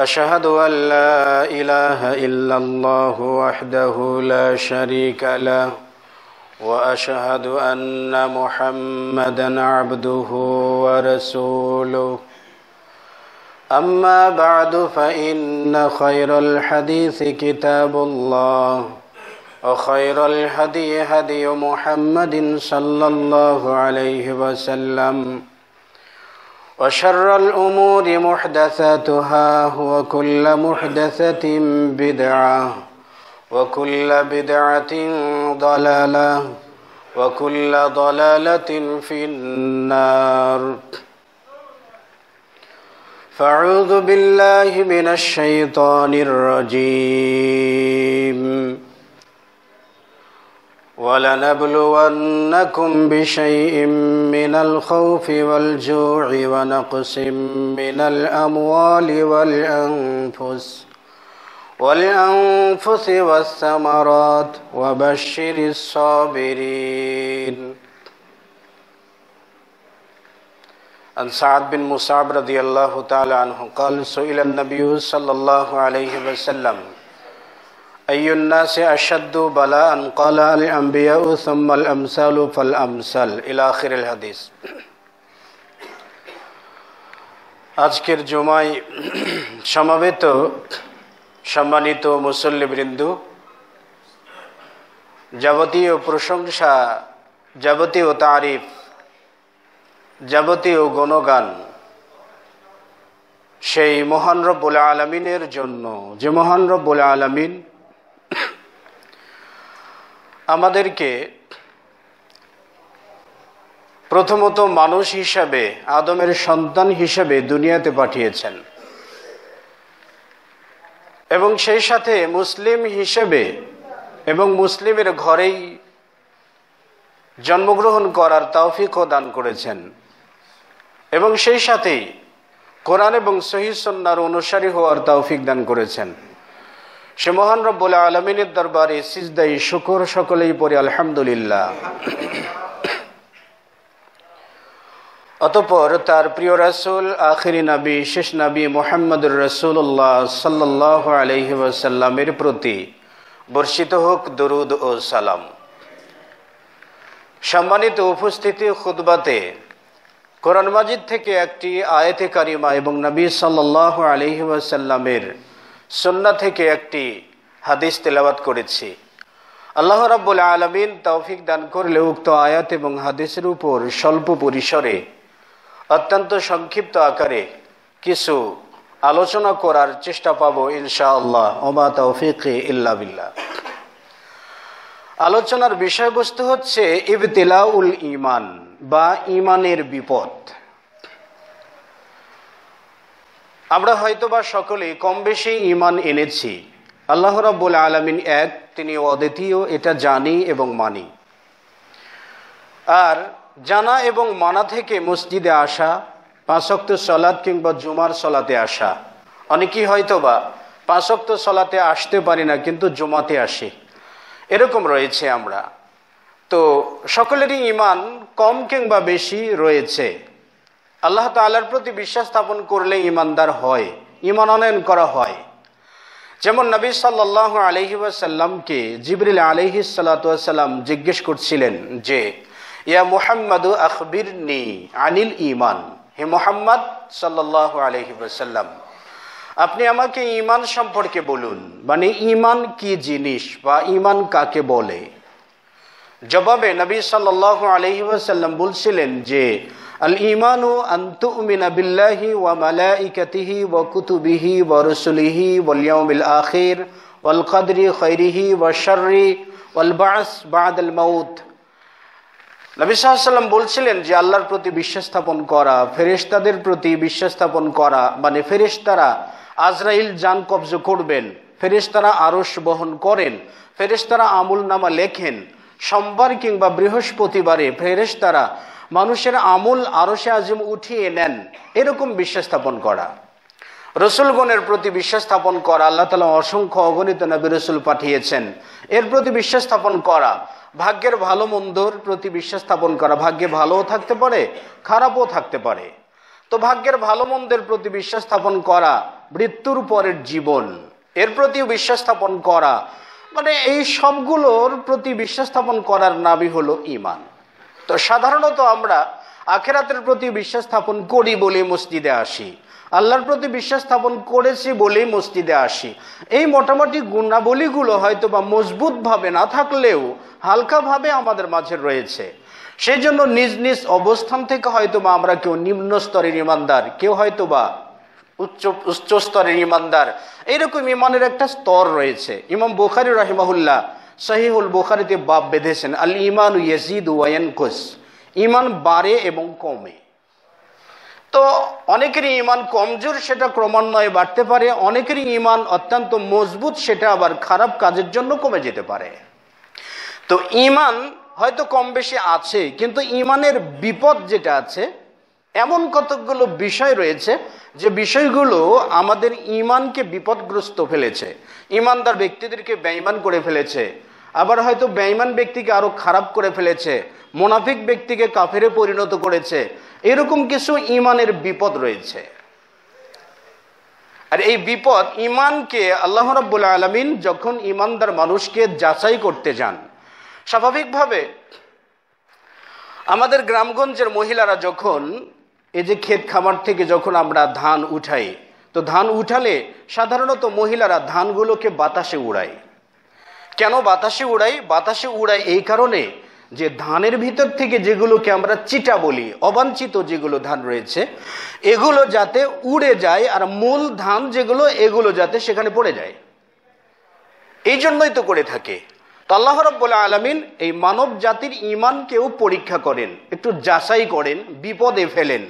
أشهد أن لا إله إلا الله وحده لا شريك له وأشهد أن محمدا عبده ورسوله أما بعد فإن خير الحديث كتاب الله وخير الهدي هدي محمد صلى الله عليه وسلم وشر الأمور محدثاتها وكل محدثة بدعة وكل بدعة ضلالة وكل ضلالة في النار فاعوذ بالله من الشيطان الرجيم ولنبلونكم بشيء من الخوف والجوع ونقص من الأموال والأنفس والأنفس والثمرات وبشر الصابرين عن سعد بن مصعب رضي الله تعالى عنه قال سئل النبي صلى الله عليه وسلم أي الناس أشد بلاء قال الأنبياء ثم الأمثال فالأمثال إلى آخر الحديث আজকের জমায় সমাবেত সম্মানিত মুসল্লিবৃন্দ যাবতীয় প্রশংসা যাবতীয় তারিফ যাবতীয় গণগান সেই মহান রব্বুল আলমিনের জন্য যে মহান রব্বুল আলমিন আমাদেরকে প্রথমত মানুষ হিসাবে আদমের সন্তান হিসাবে দুনিয়াতে পাঠিয়েছেন এবং সেই সাথে মুসলিম হিসেবে এবং মুসলিমের ঘরেই জন্মগ্রহণ করার তৌফিকও দান করেছেন এবং সেই সাথেই কোরআন এবং সহিসন্নার অনুসারী হওয়ার তৌফিক দান করেছেন সে মহান রব্বুল আলমিনের দরবারে সিজদাই শুকুর সকলেই পড়ে আলহামদুলিল্লাহ অতপর তার প্রিয় রাসুল আখিরি নবী শেষ নবী মোহাম্মদুর রসুল্লাহ সাল্লাহ আলহি ওয়াসাল্লামের প্রতি বর্ষিত হোক দরুদ ও সালাম সম্মানিত উপস্থিতি খুদবাতে কোরআন মাজিদ থেকে একটি আয়তে কারিমা এবং নবী সাল্লাহ আলহি ওয়াসাল্লামের সন্না থেকে একটি হাদিস তেলাবাত করেছি আল্লাহ রাবুল আলমিন তৌফিক দান করলে উক্ত আয়াত এবং হাদিসের উপর স্বল্প পরিসরে অত্যন্ত সংক্ষিপ্ত আকারে কিছু আলোচনা করার চেষ্টা পাবো ইনশাআল্লাহ ওমা তৌফিক ইল্লা বিল্লাহ আলোচনার বিষয়বস্তু হচ্ছে ইবতিলাউল ইমান বা ইমানের বিপদ আমরা হয়তোবা সকলে কম বেশি ইমান এনেছি আল্লাহ রাব্বুল আলমিন এক তিনি অদ্বিতীয় এটা জানি এবং মানি আর জানা এবং মানা থেকে মসজিদে আসা পাঁচক্ত সলাদ কিংবা জুমার সলাতে আসা অনেকেই হয়তো বা পাঁচক্ত সলাতে আসতে পারি না কিন্তু জুমাতে আসে এরকম রয়েছে আমরা তো সকলেরই ইমান কম কিংবা বেশি রয়েছে আল্লাহ তাল্লার প্রতি বিশ্বাস স্থাপন করলে ইমানদার হয় ইমানয়ন করা হয় যেমন নবী সাল্লাহ আলহি ওয়াসাল্লামকে জিবরিল আলহি সাল্লাম জিজ্ঞেস করছিলেন যে ইয়া আকবির নি আনিল ইমান হে মোহাম্মদ সাল্লাহ আলহি ওয়াসাল্লাম আপনি আমাকে ইমান সম্পর্কে বলুন মানে ইমান কি জিনিস বা ইমান কাকে বলে জবাবে নবী সাল্লাহ আলহি বলছিলেন যে الإيمان أن تؤمن بالله وملائكته وكتبه ورسله واليوم الآخر والقدر خيره والشر والبعث بعد الموت নবী সাল্লাম বলছিলেন যে আল্লাহর প্রতি বিশ্বাস স্থাপন করা ফেরিস্তাদের প্রতি বিশ্বাস স্থাপন করা মানে ফেরিস্তারা আজরাইল যান কবজ করবেন ফেরেশতারা আরস বহন করেন ফেরিস্তারা আমুল নামা লেখেন সোমবার কিংবা বৃহস্পতিবারে ফেরিস্তারা মানুষের আমল আরশে আজম উঠিয়ে নেন এরকম বিশ্বাস স্থাপন করা রসুলগণের প্রতি বিশ্বাস স্থাপন করা আল্লাহ তালা অসংখ্য অগণিত নবী রসুল পাঠিয়েছেন এর প্রতি বিশ্বাস স্থাপন করা ভাগ্যের ভালো মন্দর প্রতি বিশ্বাস স্থাপন করা ভাগ্যে ভালোও থাকতে পারে খারাপও থাকতে পারে তো ভাগ্যের ভালো মন্দের প্রতি বিশ্বাস স্থাপন করা মৃত্যুর পরের জীবন এর প্রতিও বিশ্বাস স্থাপন করা মানে এই সবগুলোর প্রতি বিশ্বাস স্থাপন করার নামই হলো ইমান তো সাধারণত আমরা আখেরাতের প্রতি বিশ্বাস স্থাপন করি বলে মসজিদে আসি আল্লাহর প্রতি বিশ্বাস স্থাপন করেছি বলেই মসজিদে আসি এই মোটামুটি গুণাবলীগুলো হয়তো বা মজবুতভাবে না থাকলেও হালকাভাবে আমাদের মাঝে রয়েছে সেই জন্য নিজ নিজ অবস্থান থেকে হয়তো বা আমরা কেউ নিম্ন স্তরের ইমানদার কেউ হয়তো বা উচ্চ উচ্চ স্তরের ইমানদার এরকম ইমানের একটা স্তর রয়েছে ইমাম বোখারি রহিমাহুল্লাহ সাহিহুল বোখারিতে বাপ বেঁধেছেন আল ইমান ইয়াজিদ ওয়ান কোস ইমান বাড়ে এবং কমে তো অনেকেরই ইমান কমজোর সেটা ক্রমান্বয়ে বাড়তে পারে অনেকেরই ইমান অত্যন্ত মজবুত সেটা আবার খারাপ কাজের জন্য কমে যেতে পারে তো ইমান হয়তো কম বেশি আছে কিন্তু ইমানের বিপদ যেটা আছে এমন কতকগুলো বিষয় রয়েছে যে বিষয়গুলো আমাদের ইমানকে বিপদগ্রস্ত ফেলেছে ইমানদার ব্যক্তিদেরকে ব্যয়মান করে ফেলেছে আবার হয়তো বেঈমান ব্যক্তিকে আরও খারাপ করে ফেলেছে মোনাফিক ব্যক্তিকে কাফেরে পরিণত করেছে এরকম কিছু ইমানের বিপদ রয়েছে আর এই বিপদ ইমানকে আল্লাহ রব্বুল আলমিন যখন ইমানদার মানুষকে যাচাই করতে যান স্বাভাবিকভাবে আমাদের গ্রামগঞ্জের মহিলারা যখন এই যে ক্ষেত খামার থেকে যখন আমরা ধান উঠাই তো ধান উঠালে সাধারণত মহিলারা ধানগুলোকে বাতাসে উড়ায় কেন বাতাসে উড়াই বাতাসে উড়াই এই কারণে যে ধানের ভিতর থেকে যেগুলোকে আমরা চিটা বলি অবাঞ্ছিত যেগুলো ধান রয়েছে এগুলো যাতে উড়ে যায় আর মূল ধান যেগুলো এগুলো যাতে সেখানে পড়ে যায় এই জন্যই তো করে থাকে তো আল্লাহ রব্বুল আলমিন এই মানব জাতির ইমানকেও পরীক্ষা করেন একটু যাচাই করেন বিপদে ফেলেন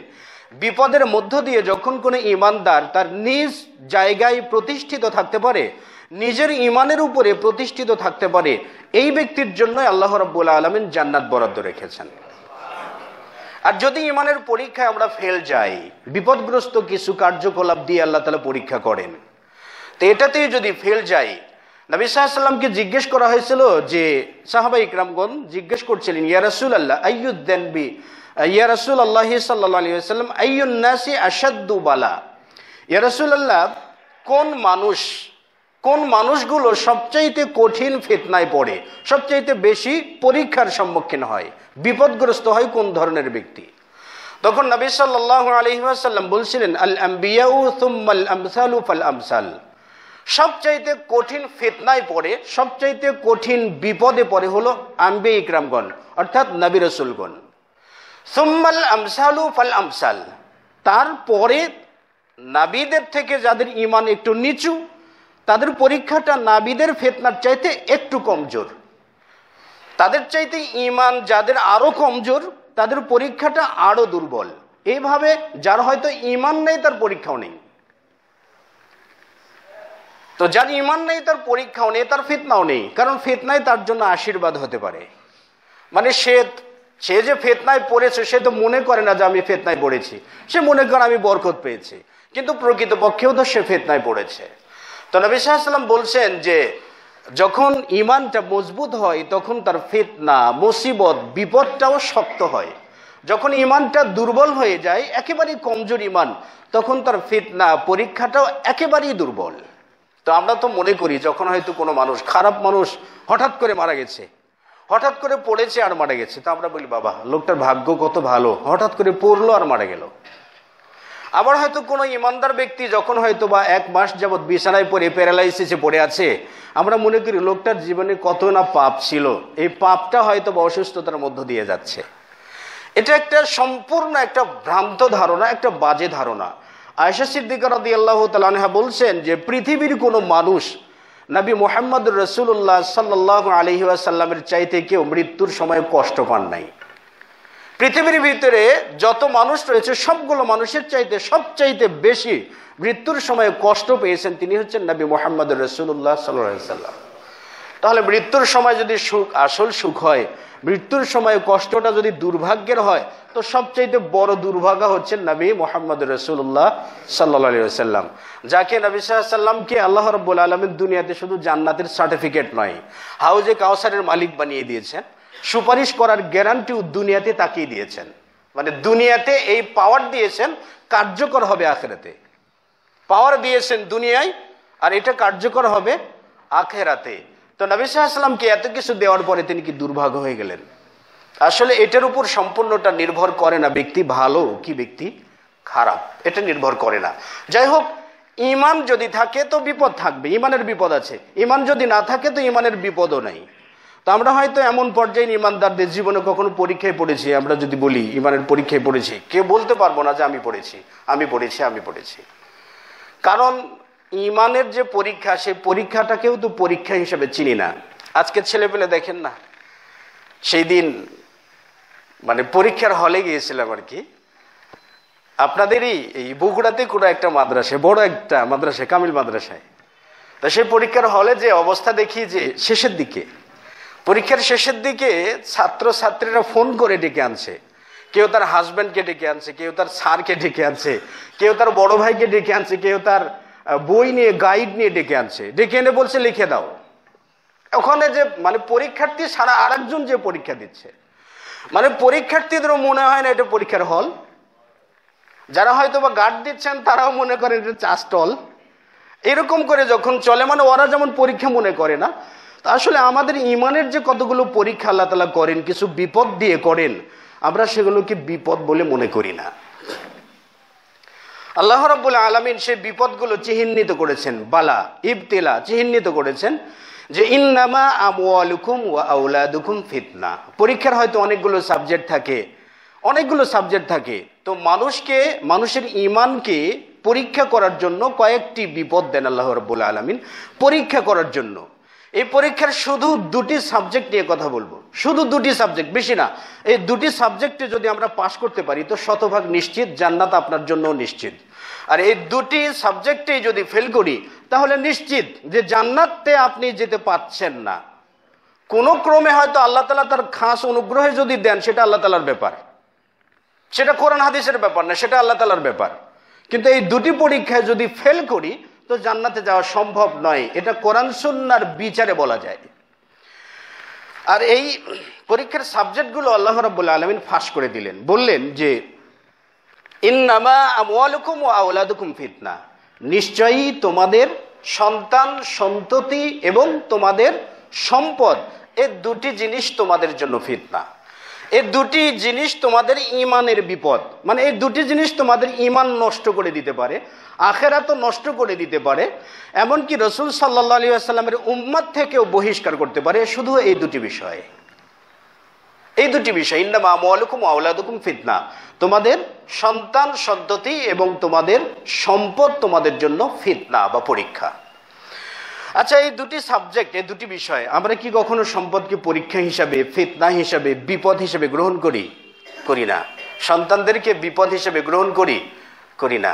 বিপদের মধ্য দিয়ে যখন কোনো ইমানদার তার নিজ জায়গায় প্রতিষ্ঠিত থাকতে পারে নিজের ইমানের উপরে প্রতিষ্ঠিত থাকতে পারে এই ব্যক্তির জন্য আল্লাহ রব্বুল আলমিন জান্নাত বরাদ্দ রেখেছেন আর যদি ইমানের পরীক্ষায় আমরা ফেল যাই বিপদগ্রস্ত কিছু কার্যকলাপ দিয়ে আল্লাহ তালা পরীক্ষা করেন তো এটাতেই যদি ফেল যাই নবী সাহাশাল্লামকে জিজ্ঞেস করা হয়েছিল যে সাহাবা ইকরামগণ জিজ্ঞেস করছিলেন ইয়া রাসুল আল্লাহ আইয়ুদ্দেন বি ইয়া রাসুল আল্লাহ সাল্লাম আইয়ুন্নাসি আসাদ্দু বালা ইয়া রাসুল আল্লাহ কোন মানুষ কোন মানুষগুলো সবচাইতে কঠিন ফিতনায় পড়ে সবচাইতে বেশি পরীক্ষার সম্মুখীন হয় বিপদগ্রস্ত হয় কোন ধরনের ব্যক্তি তখন নবী সাল্লাহ আলহিহাসাল্লাম বলছিলেন আল আম্বিয়াউল আমসালু ফাল আমসাল সবচাইতে কঠিন ফেতনায় পড়ে সবচাইতে কঠিন বিপদে পড়ে হলো আম্বে ইকরামগণ অর্থাৎ নবী রসুলগণ সুম্মাল আমসালু ফাল আমসাল তারপরে নাবিদের থেকে যাদের ইমান একটু নিচু তাদের পরীক্ষাটা নাবিদের ফেতনার চাইতে একটু কমজোর তাদের চাইতে ইমান যাদের আরও কমজোর তাদের পরীক্ষাটা আরও দুর্বল এইভাবে যার হয়তো ইমান নেই তার পরীক্ষাও নেই তো যার ইমান নেই তার পরীক্ষাও নেই তার ফেতনাও নেই কারণ ফেতনায় তার জন্য আশীর্বাদ হতে পারে মানে সে সে যে ফেতনায় পড়েছে সে তো মনে করে না যে আমি ফেতনায় পড়েছি সে মনে করে আমি বরকত পেয়েছি কিন্তু প্রকৃতপক্ষেও তো সে ফেতনায় পড়েছে তো নবী সাহাশাল্লাম বলছেন যে যখন ইমানটা মজবুত হয় তখন তার ফিতনা মুসিবত বিপদটাও শক্ত হয় যখন ইমানটা দুর্বল হয়ে যায় একেবারেই কমজোর ইমান তখন তার ফিতনা পরীক্ষাটাও একেবারেই দুর্বল তো আমরা তো মনে করি যখন হয়তো কোনো মানুষ খারাপ মানুষ হঠাৎ করে মারা গেছে হঠাৎ করে পড়েছে আর মারা গেছে তো আমরা বলি বাবা লোকটার ভাগ্য কত ভালো হঠাৎ করে পড়লো আর মারা গেল আবার হয়তো কোনো ইমানদার ব্যক্তি যখন হয়তো বা এক মাস যাবৎ বিছানায় পরে প্যারালাইসিসে পড়ে আছে আমরা মনে করি লোকটার জীবনে কত না পাপ ছিল এই পাপটা হয়তো বা অসুস্থতার মধ্য দিয়ে যাচ্ছে এটা একটা সম্পূর্ণ একটা ভ্রান্ত ধারণা একটা বাজে ধারণা আয়সা সিদ্দিকার রদি আল্লাহ তালহা বলছেন যে পৃথিবীর কোনো মানুষ নবী মোহাম্মদ রসুল্লাহ সাল্লাহ আলহিহাসাল্লামের চাইতে কেউ মৃত্যুর সময় কষ্ট পান নাই পৃথিবীর ভিতরে যত মানুষ রয়েছে সবগুলো মানুষের চাইতে সবচাইতে বেশি মৃত্যুর সময়ে কষ্ট পেয়েছেন তিনি হচ্ছেন নবী মোহাম্মদ রসুল্লাহ সাল্লাম তাহলে মৃত্যুর সময় যদি সুখ আসল সুখ হয় মৃত্যুর সময় কষ্টটা যদি দুর্ভাগ্যের হয় তো সবচাইতে বড় দুর্ভাগ্য হচ্ছেন নবী মোহাম্মদ রসুল্লাহ সাল্লা সাল্লাম যাকে নবী সাল্লামকে আল্লাহ রব্বুল আলমের দুনিয়াতে শুধু জান্নাতের সার্টিফিকেট নয় হাউজে কাউসারের মালিক বানিয়ে দিয়েছেন সুপারিশ করার গ্যারান্টিও দুনিয়াতে তাকিয়ে দিয়েছেন মানে দুনিয়াতে এই পাওয়ার দিয়েছেন কার্যকর হবে আখেরাতে পাওয়ার দিয়েছেন দুনিয়ায় আর এটা কার্যকর হবে আখেরাতে তো নবী সাহাশালামকে এত কিছু দেওয়ার পরে তিনি কি দুর্ভাগ্য হয়ে গেলেন আসলে এটার উপর সম্পূর্ণটা নির্ভর করে না ব্যক্তি ভালো কি ব্যক্তি খারাপ এটা নির্ভর করে না যাই হোক ইমান যদি থাকে তো বিপদ থাকবে ইমানের বিপদ আছে ইমান যদি না থাকে তো ইমানের বিপদও নাই তো আমরা হয়তো এমন পর্যায়ে ইমানদারদের জীবনে কখনো পরীক্ষায় পড়েছি আমরা যদি বলি ইমানের পরীক্ষায় পড়েছি কেউ বলতে পারবো না যে আমি পড়েছি আমি পড়েছি আমি পড়েছি কারণ ইমানের যে পরীক্ষা সেই পরীক্ষাটাকেও তো পরীক্ষা হিসেবে চিনি না আজকে ছেলে পেলে দেখেন না সেই দিন মানে পরীক্ষার হলে গিয়েছিলাম আর কি আপনাদেরই এই বগুড়াতে কোনো একটা মাদ্রাসায় বড় একটা মাদ্রাসায় কামিল মাদ্রাসায় তা সেই পরীক্ষার হলে যে অবস্থা দেখি যে শেষের দিকে পরীক্ষার শেষের দিকে ছাত্র ছাত্রীরা ফোন করে ডেকে আনছে কেউ তার হাজব্যান্ডকে ডেকে আনছে কেউ তার স্যারকে ডেকে আনছে কেউ তার বড় ভাইকে ডেকে আনছে কেউ তার বই নিয়ে গাইড নিয়ে ডেকে আনছে ডেকে এনে বলছে লিখে দাও ওখানে যে মানে পরীক্ষার্থী সারা আরেকজন যে পরীক্ষা দিচ্ছে মানে পরীক্ষার্থীদের মনে হয় না এটা পরীক্ষার হল যারা হয়তো বা গার্ড দিচ্ছেন তারাও মনে করেন এটা চাষ টল এরকম করে যখন চলে মানে ওরা যেমন পরীক্ষা মনে করে না তা আসলে আমাদের ইমানের যে কতগুলো পরীক্ষা আল্লাহ তালা করেন কিছু বিপদ দিয়ে করেন আমরা সেগুলোকে বিপদ বলে মনে করি না আল্লাহ রব আলমিন সে বিপদগুলো চিহ্নিত করেছেন বালা ইবতেলা চিহ্নিত করেছেন যে ইন্নামা আমুয়ালুকুম ওয়া আউলাদুকুম ফিতনা পরীক্ষার হয়তো অনেকগুলো সাবজেক্ট থাকে অনেকগুলো সাবজেক্ট থাকে তো মানুষকে মানুষের ইমানকে পরীক্ষা করার জন্য কয়েকটি বিপদ দেন আল্লাহ রব্বুল আলমিন পরীক্ষা করার জন্য এই পরীক্ষার শুধু দুটি সাবজেক্ট নিয়ে কথা বলবো শুধু দুটি সাবজেক্ট বেশি না এই দুটি সাবজেক্টে যদি আমরা পাশ করতে পারি তো শতভাগ নিশ্চিত জান্নাত আপনার জন্য নিশ্চিত আর এই দুটি সাবজেক্টে যদি ফেল করি তাহলে নিশ্চিত যে জান্নাতে আপনি যেতে পাচ্ছেন না কোনো ক্রমে হয়তো আল্লাহ তালা তার খাস অনুগ্রহে যদি দেন সেটা আল্লাহ তালার ব্যাপার সেটা কোরআন হাদিসের ব্যাপার না সেটা আল্লাহ তালার ব্যাপার কিন্তু এই দুটি পরীক্ষায় যদি ফেল করি তো জান্নাতে যাওয়া সম্ভব নয় এটা কোরআন সুন্নার বিচারে বলা যায় আর এই পরীক্ষার সাবজেক্টগুলো আল্লাহ রব্বুল আলমিন ফাঁস করে দিলেন বললেন যে ও ফিতনা নিশ্চয়ই তোমাদের সন্তান সন্ততি এবং তোমাদের সম্পদ এ দুটি জিনিস তোমাদের জন্য ফিতনা এই দুটি জিনিস তোমাদের ইমানের বিপদ মানে এই দুটি জিনিস তোমাদের ইমান নষ্ট করে দিতে পারে আখেরা তো নষ্ট করে দিতে পারে এমনকি রসুল সাল্লা আলী আসাল্লামের উম্মাদ থেকেও বহিষ্কার করতে পারে শুধু এই দুটি বিষয়ে এই দুটি বিষয় ইন্দামা আমলুকুম আউলাদুকুম ফিতনা তোমাদের সন্তান সন্ততি এবং তোমাদের সম্পদ তোমাদের জন্য ফিতনা বা পরীক্ষা আচ্ছা এই দুটি সাবজেক্ট এই দুটি বিষয় আমরা কি কখনো সম্পদকে পরীক্ষা হিসাবে ফেতনা হিসাবে বিপদ হিসাবে গ্রহণ করি করি না সন্তানদেরকে বিপদ হিসেবে গ্রহণ করি করি না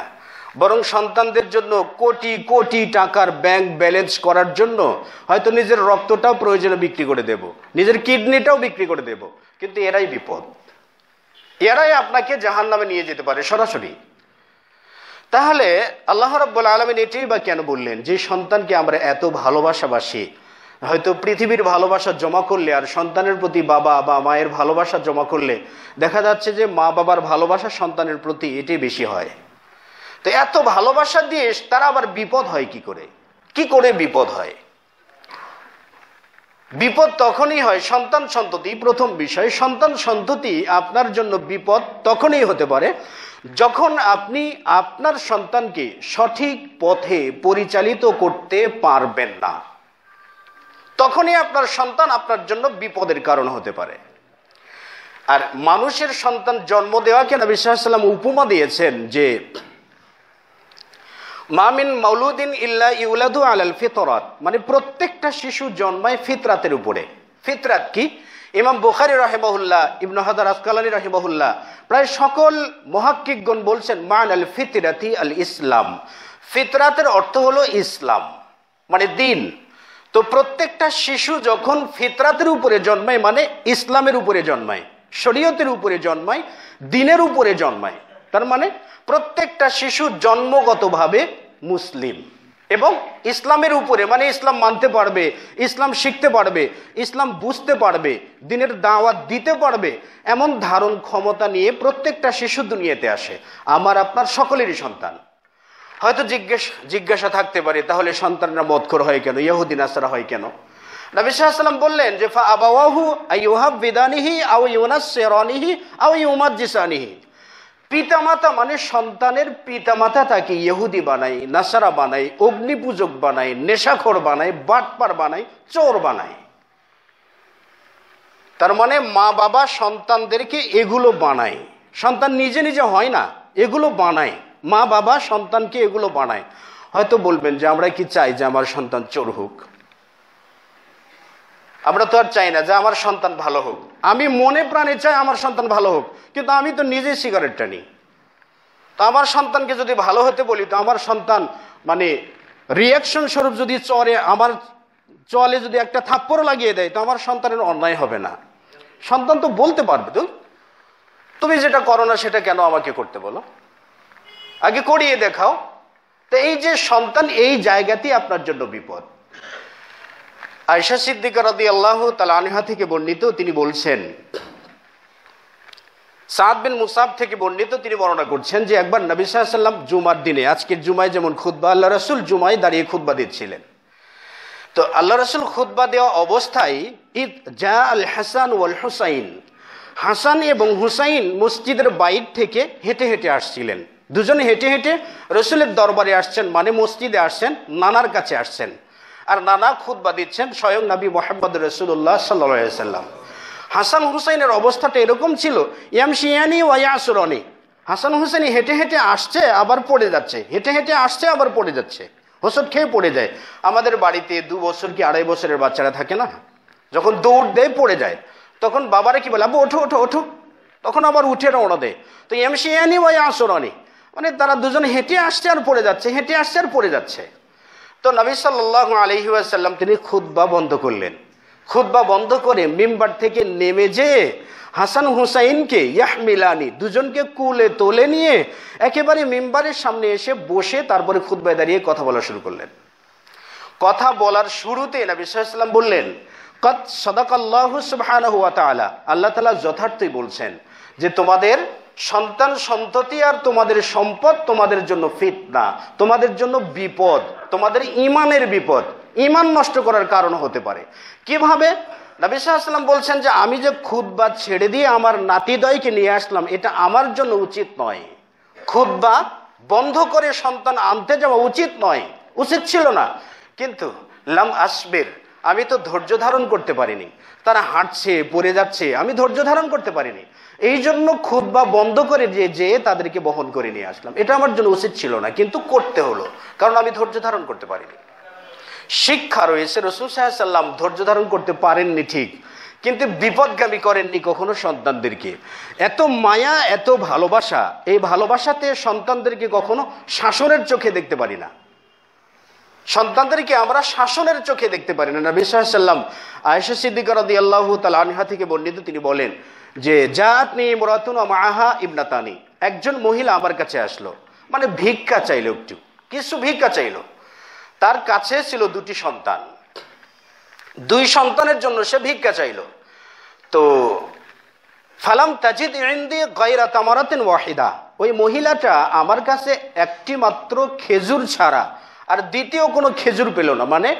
বরং সন্তানদের জন্য কোটি কোটি টাকার ব্যাংক ব্যালেন্স করার জন্য হয়তো নিজের রক্তটাও প্রয়োজনে বিক্রি করে দেব নিজের কিডনিটাও বিক্রি করে দেব কিন্তু এরাই বিপদ এরাই আপনাকে জাহান নামে নিয়ে যেতে পারে সরাসরি তাহলে আল্লাহ রব্বুল আলমিন এটাই বা কেন বললেন যে সন্তানকে আমরা এত ভালোবাসাবাসি হয়তো পৃথিবীর ভালোবাসা জমা করলে আর সন্তানের প্রতি বাবা বা মায়ের ভালোবাসা জমা করলে দেখা যাচ্ছে যে মা বাবার ভালোবাসা সন্তানের প্রতি এটাই বেশি হয় তো এত ভালোবাসা দিয়ে তারা আবার বিপদ হয় কি করে কি করে বিপদ হয় বিপদ তখনই হয় সন্তান সন্ততি প্রথম বিষয় সন্তান সন্ততি আপনার জন্য বিপদ তখনই হতে পারে যখন আপনি আপনার সন্তানকে সঠিক পথে পরিচালিত করতে পারবেন না তখনই আপনার সন্তান আপনার জন্য বিপদের কারণ হতে পারে আর মানুষের সন্তান জন্ম দেওয়াকে নবী সাল্লাম উপমা দিয়েছেন যে মামিন মাউলুদ্দিন ইল্লা ইউলাদু আল ফিতরাত মানে প্রত্যেকটা শিশু জন্মায় ফিতরাতের উপরে ফিতরাত কি ইমাম বুখারি রহেমহুল্লাহ ইবন হাদার আসকালানি রহেমহুল্লাহ প্রায় সকল মহাক্কিকগণ বলছেন মান আল ফিতরাতি আল ইসলাম ফিতরাতের অর্থ হলো ইসলাম মানে দিন তো প্রত্যেকটা শিশু যখন ফিতরাতের উপরে জন্মায় মানে ইসলামের উপরে জন্মায় শরীয়তের উপরে জন্মায় দিনের উপরে জন্মায় তার মানে প্রত্যেকটা শিশু জন্মগতভাবে মুসলিম এবং ইসলামের উপরে মানে ইসলাম মানতে পারবে ইসলাম শিখতে পারবে ইসলাম বুঝতে পারবে দিনের দাওয়াত দিতে পারবে এমন ধারণ ক্ষমতা নিয়ে প্রত্যেকটা শিশু দুনিয়াতে আসে আমার আপনার সকলেরই সন্তান হয়তো জিজ্ঞেস জিজ্ঞাসা থাকতে পারে তাহলে সন্তানরা বদখর হয় কেন ইয়াহুদ্দিন আসারা হয় কেন নবিসাল্লাম বললেন যে ফা আবাহু আই ইউহাব বিদানিহি আউ ইউনাস সেরানিহি আউ ইউমাদ পিতামাতা মানে সন্তানের পিতামাতা তাকে ইহুদি বানায় নাসারা বানায় অগ্নি পূজক বানায় নেশাখোর বানায় বাটপার বানায় চোর বানায় তার মানে মা বাবা সন্তানদেরকে এগুলো বানায় সন্তান নিজে নিজে হয় না এগুলো বানায় মা বাবা সন্তানকে এগুলো বানায় হয়তো বলবেন যে আমরা কি চাই যে আমার সন্তান চোর হোক আমরা তো আর চাই না যে আমার সন্তান ভালো হোক আমি মনে প্রাণে চাই আমার সন্তান ভালো হোক কিন্তু আমি তো নিজেই সিগারেট টানি তো আমার সন্তানকে যদি ভালো হতে বলি তো আমার সন্তান মানে রিয়াকশন স্বরূপ যদি চরে আমার চলে যদি একটা থাপ্পড় লাগিয়ে দেয় তো আমার সন্তানের অন্যায় হবে না সন্তান তো বলতে পারবে তো তুমি যেটা করো না সেটা কেন আমাকে করতে বলো আগে করিয়ে দেখাও তো এই যে সন্তান এই জায়গাতেই আপনার জন্য বিপদ আয়সা সিদ্দিকা রাদি আল্লাহ তাল আনহা থেকে বর্ণিত তিনি বলছেন সাদ বিন মুসাব থেকে বর্ণিত তিনি বর্ণনা করছেন যে একবার নবী সাল্লাম জুমার দিনে আজকের জুমায় যেমন খুদ্া আল্লাহ রসুল জুমায় দাঁড়িয়ে খুদ্া দিচ্ছিলেন তো আল্লাহ রসুল খুদ্া দেওয়া অবস্থায় ইদ জা আল হাসান ওয়াল হুসাইন হাসান এবং হুসাইন মসজিদের বাইর থেকে হেঁটে হেঁটে আসছিলেন দুজনে হেঁটে হেঁটে রসুলের দরবারে আসছেন মানে মসজিদে আসছেন নানার কাছে আসছেন আর নানা খুদ্া দিচ্ছেন স্বয়ং নবী মোহাম্মদ রসুল্লাহ সাল্লাম হাসান হুসাইনের অবস্থাটা এরকম ছিল ইয়ামশিয়ানি ওয়াসুরনি হাসান হুসেনি হেঁটে হেঁটে আসছে আবার পড়ে যাচ্ছে হেঁটে হেঁটে আসছে আবার পড়ে যাচ্ছে হোসট খেয়ে পড়ে যায় আমাদের বাড়িতে দু বছর কি আড়াই বছরের বাচ্চারা থাকে না যখন দৌড় দেয় পড়ে যায় তখন বাবারা কি বলে আবু ওঠো ওঠো ওঠো তখন আবার উঠে রওনা দেয় তো এমসিয়ানি ওয়াই আসরনি মানে তারা দুজন হেঁটে আসছে আর পড়ে যাচ্ছে হেঁটে আসছে আর পড়ে যাচ্ছে তো নবী সাল্লাহ আলহি আসাল্লাম তিনি খুদ্া বন্ধ করলেন খুদ্া বন্ধ করে মেম্বার থেকে নেমে যেয়ে হাসান হুসাইনকে ইয়াহমিলানি দুজনকে কুলে তোলে নিয়ে একেবারে মেম্বারের সামনে এসে বসে তারপরে খুদ্ায় দাঁড়িয়ে কথা বলা শুরু করলেন কথা বলার শুরুতে নবী সাল্লাম বললেন কত সদাকাল্লাহ সুবাহ আল্লাহ তালা যথার্থই বলছেন যে তোমাদের সন্তান সন্ততি আর তোমাদের সম্পদ তোমাদের জন্য ফিতনা তোমাদের জন্য বিপদ তোমাদের ইমানের বিপদ ইমান নষ্ট করার কারণ হতে পারে কিভাবে নবী সাল্লাম বলছেন যে আমি যে খুদ্া ছেড়ে দিয়ে আমার নাতিদয়কে নিয়ে আসলাম এটা আমার জন্য উচিত নয় খুদ্া বন্ধ করে সন্তান আনতে যাওয়া উচিত নয় উচিত ছিল না কিন্তু লাম আসবের আমি তো ধৈর্য ধারণ করতে পারিনি তারা হাঁটছে পড়ে যাচ্ছে আমি ধৈর্য ধারণ করতে পারিনি এই জন্য খুব বা বন্ধ করে যে যে তাদেরকে বহন করে নিয়ে আসলাম এটা আমার জন্য উচিত ছিল না কিন্তু করতে হলো কারণ আমি ধৈর্য ধারণ করতে পারিনি শিক্ষা রয়েছে রসুল সাহাশাল্লাম ধৈর্য ধারণ করতে পারেননি ঠিক কিন্তু বিপদগামী করেননি কখনো সন্তানদেরকে এত মায়া এত ভালোবাসা এই ভালোবাসাতে সন্তানদেরকে কখনো শাসনের চোখে দেখতে পারি না সন্তানদেরকে আমরা শাসনের চোখে দেখতে পারি না নবী সাল্লাম আয়েশা সিদ্দিকার দিয়ে আল্লাহ তাল আনহা থেকে বর্ণিত তিনি বলেন যে জাত নেই মরাতুন আহা ইবনাতানি একজন মহিলা আমার কাছে আসলো মানে ভিক্ষা চাইল একটু কিছু ভিক্ষা চাইল তার কাছে ছিল দুটি সন্তান দুই সন্তানের জন্য সে ভিক্ষা চাইল তো ফালাম তাজিদ ইন্দি গাইরা তামারাতেন ওয়াহিদা ওই মহিলাটা আমার কাছে একটি মাত্র খেজুর ছাড়া আর দ্বিতীয় কোনো খেজুর পেল না মানে